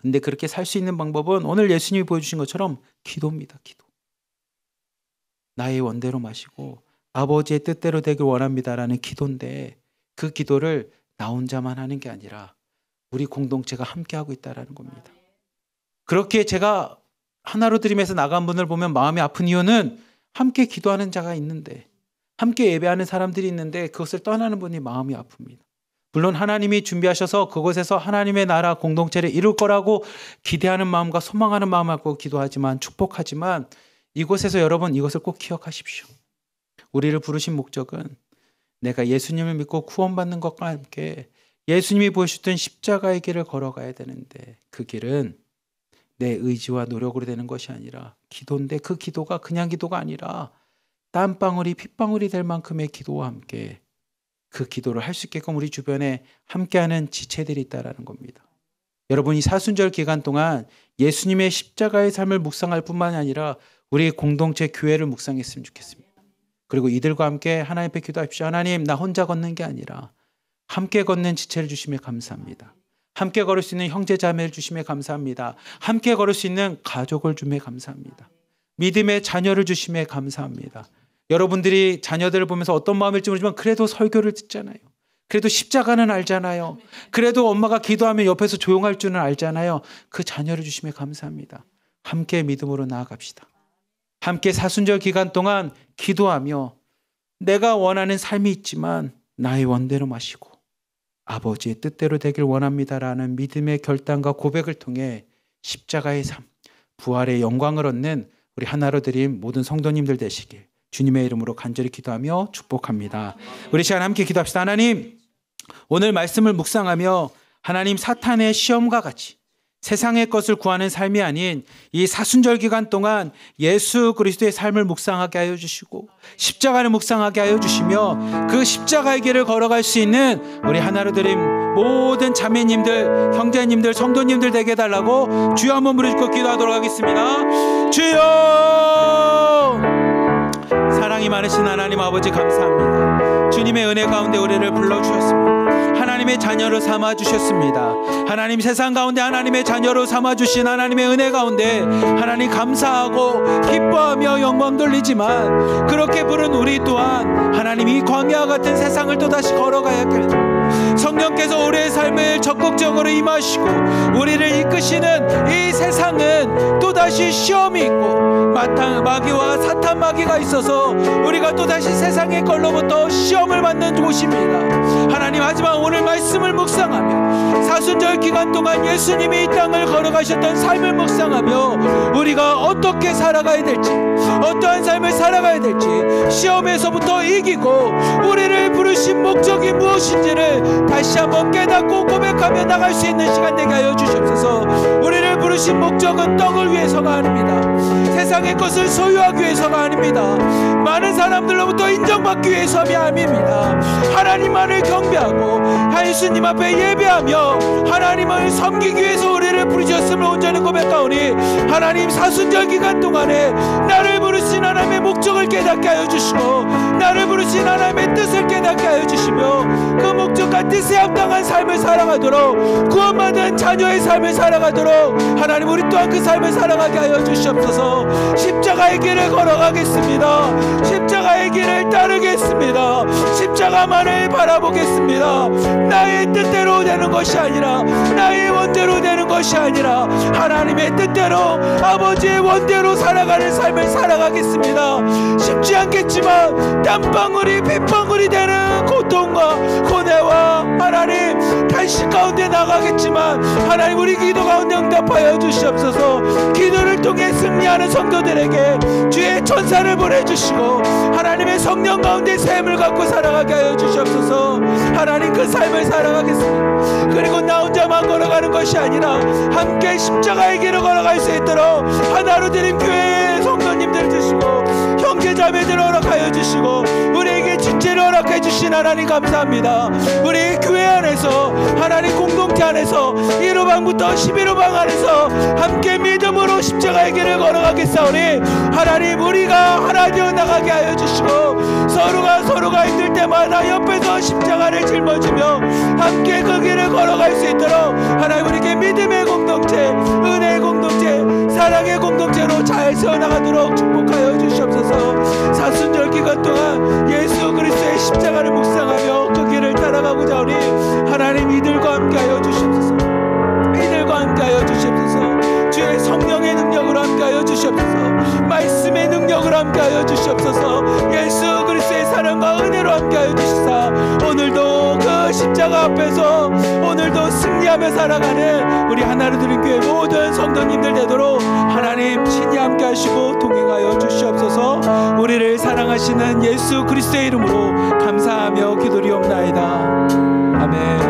근데 그렇게 살 수 있는 방법은 오늘 예수님이 보여주신 것처럼 기도입니다. 기도. 나의 원대로 마시고 아버지의 뜻대로 되길 원합니다라는 기도인데 그 기도를 나 혼자만 하는 게 아니라 우리 공동체가 함께 하고 있다라는 겁니다. 그렇게 제가 하나로 드림에서 나간 분을 보면 마음이 아픈 이유는 함께 기도하는 자가 있는데 함께 예배하는 사람들이 있는데 그것을 떠나는 분이 마음이 아픕니다. 물론 하나님이 준비하셔서 그곳에서 하나님의 나라 공동체를 이룰 거라고 기대하는 마음과 소망하는 마음 갖고 기도하지만 축복하지만 이곳에서 여러분 이것을 꼭 기억하십시오. 우리를 부르신 목적은 내가 예수님을 믿고 구원받는 것과 함께 예수님이 보여주던 십자가의 길을 걸어가야 되는데 그 길은 내 의지와 노력으로 되는 것이 아니라 기도인데 그 기도가 그냥 기도가 아니라 땀방울이 핏방울이 될 만큼의 기도와 함께 그 기도를 할 수 있게끔 우리 주변에 함께하는 지체들이 있다라는 겁니다. 여러분이 사순절 기간 동안 예수님의 십자가의 삶을 묵상할 뿐만 아니라 우리 공동체 교회를 묵상했으면 좋겠습니다. 그리고 이들과 함께 하나님께 기도합시다. 하나님, 나 혼자 걷는 게 아니라 함께 걷는 지체를 주심에 감사합니다. 함께 걸을 수 있는 형제 자매를 주심에 감사합니다. 함께 걸을 수 있는 가족을 주심에 감사합니다. 믿음의 자녀를 주심에 감사합니다. 여러분들이 자녀들을 보면서 어떤 마음일지 모르지만 그래도 설교를 듣잖아요. 그래도 십자가는 알잖아요. 그래도 엄마가 기도하면 옆에서 조용할 줄은 알잖아요. 그 자녀를 주심에 감사합니다. 함께 믿음으로 나아갑시다. 함께 사순절 기간 동안 기도하며 내가 원하는 삶이 있지만 나의 원대로 마시고 아버지의 뜻대로 되길 원합니다라는 믿음의 결단과 고백을 통해 십자가의 삶, 부활의 영광을 얻는 우리 하나로 드린 모든 성도님들 되시길 주님의 이름으로 간절히 기도하며 축복합니다. 우리 시간 함께 기도합시다. 하나님, 오늘 말씀을 묵상하며 하나님 사탄의 시험과 같이 세상의 것을 구하는 삶이 아닌 이 사순절 기간 동안 예수 그리스도의 삶을 묵상하게 하여 주시고 십자가를 묵상하게 하여 주시며 그 십자가의 길을 걸어갈 수 있는 우리 하나로 드림 모든 자매님들, 형제님들, 성도님들 되게 해달라고 주여 한번 부르짖고 기도하도록 하겠습니다. 주여! 사랑이 많으신 하나님 아버지 감사합니다. 주님의 은혜 가운데 우리를 불러주셨습니다. 하나님의 자녀로 삼아 주셨습니다. 하나님 세상 가운데 하나님의 자녀로 삼아 주신 하나님의 은혜 가운데 하나님 감사하고 기뻐하며 영광 돌리지만 그렇게 부른 우리 또한 하나님 이 광야 같은 세상을 또 다시 걸어가야 합 성령께서 우리의 삶을 적극적으로 임하시고 우리를 이끄시는 이 세상은 또다시 시험이 있고 마탕 마귀와 사탄 마귀가 있어서 우리가 또다시 세상의 걸로부터 시험을 받는 곳입니다. 하나님 하지만 오늘 말씀을 묵상하며 사순절 기간 동안 예수님이 이 땅을 걸어가셨던 삶을 묵상하며 우리가 어떻게 살아가야 될지 어떠한 삶을 살아가야 될지 시험에서부터 이기고 우리를 부르신 목적이 무엇인지를 다시 한번 깨닫고 고백하며 나갈 수 있는 시간 되게 하여 주시옵소서 우리를 부르신 목적은 떡을 위해서가 아닙니다 세상의 것을 소유하기 위해서가 아닙니다 많은 사람들로부터 인정받기 위해서가 아닙니다 하나님만을 경배하고 예수님 앞에 예배하며 하나님여 하나님을 섬기기 위해서 우리를 부르셨음을 온전히 고백하오니 하나님 사순절 기간 동안에 나를 부르신 하나님의 목적을 깨닫게 하여 주시고 나를 부르신 하나님의 뜻을 깨닫게 하여 주시며 그 목적과 뜻에 합당한 삶을 살아가도록 구원받은 자녀의 삶을 살아가도록 하나님 우리 또한 그 삶을 살아가게 하여 주시옵소서 십자가의 길을 걸어가겠습니다 십자가의 길을 따르겠습니다 십자가만을 바라보겠습니다 나의 뜻대로 되는 것 것이 아니라 나의 원대로 되는 것이 아니라 하나님의 뜻대로 아버지의 원대로 살아가는 삶을 살아가겠습니다. 쉽지 않겠지만 땀방울이 핏방울이 되는 고통과 고뇌와 하나님 단식 가운데 나가겠지만 하나님 우리 기도 가운데 응답하여 주시옵소서 기도를 통해 승리하는 성도들에게 주의 천사를 보내주시고 하나님의 성령 가운데 샘을 갖고 살아가게 하여 주시옵소서 하나님 그 삶을 살아가겠습니다. 그리고 나 혼자만 걸어가는 것이 아니라 함께 십자가의 길을 걸어갈 수 있도록 하나로 드린 교회의 성도님들 주시고 형제자매들 허락하여 주시고 우리에게 번째로 허락해 주신 하나님 감사합니다. 우리 교회 안에서 하나님 공동체 안에서 1호방부터 11호방 안에서 함께 믿음으로 십자가의 길을 걸어가겠사오니 하나님 우리가 하나 되어 나가게 하여 주시고 서로가 서로가 힘들 때마다 옆에서 십자가를 짊어지며 함께 그 길을 걸어갈 수 있도록 하나님 우리에게 믿음의 공동체 은혜의 공동체 사랑의 공동체로 잘 세워나가도록 축복하여 주시옵소서 사순절 기간 동안 예수 그리스도의 십자가를 묵상하며 그 길을 따라가고자 하니 하나님 이들과 함께하여 주시옵소서 이들과 함께하여 주시옵소서 주의 성령의 능력으로 함께하여 주시옵소서 말씀의 능력으로 함께하여 주시옵소서 예수 그리스의 사랑과 은혜로 함께하여 주시사 오늘도 그 십자가 앞에서 오늘도 승리하며 살아가는 우리 하나로 드린 교회 모든 성도님들 되도록 하나님 친히 함께하시고 동행하여 주시옵소서 우리를 사랑하시는 예수 그리스의 이름으로 감사하며 기도리옵나이다 아멘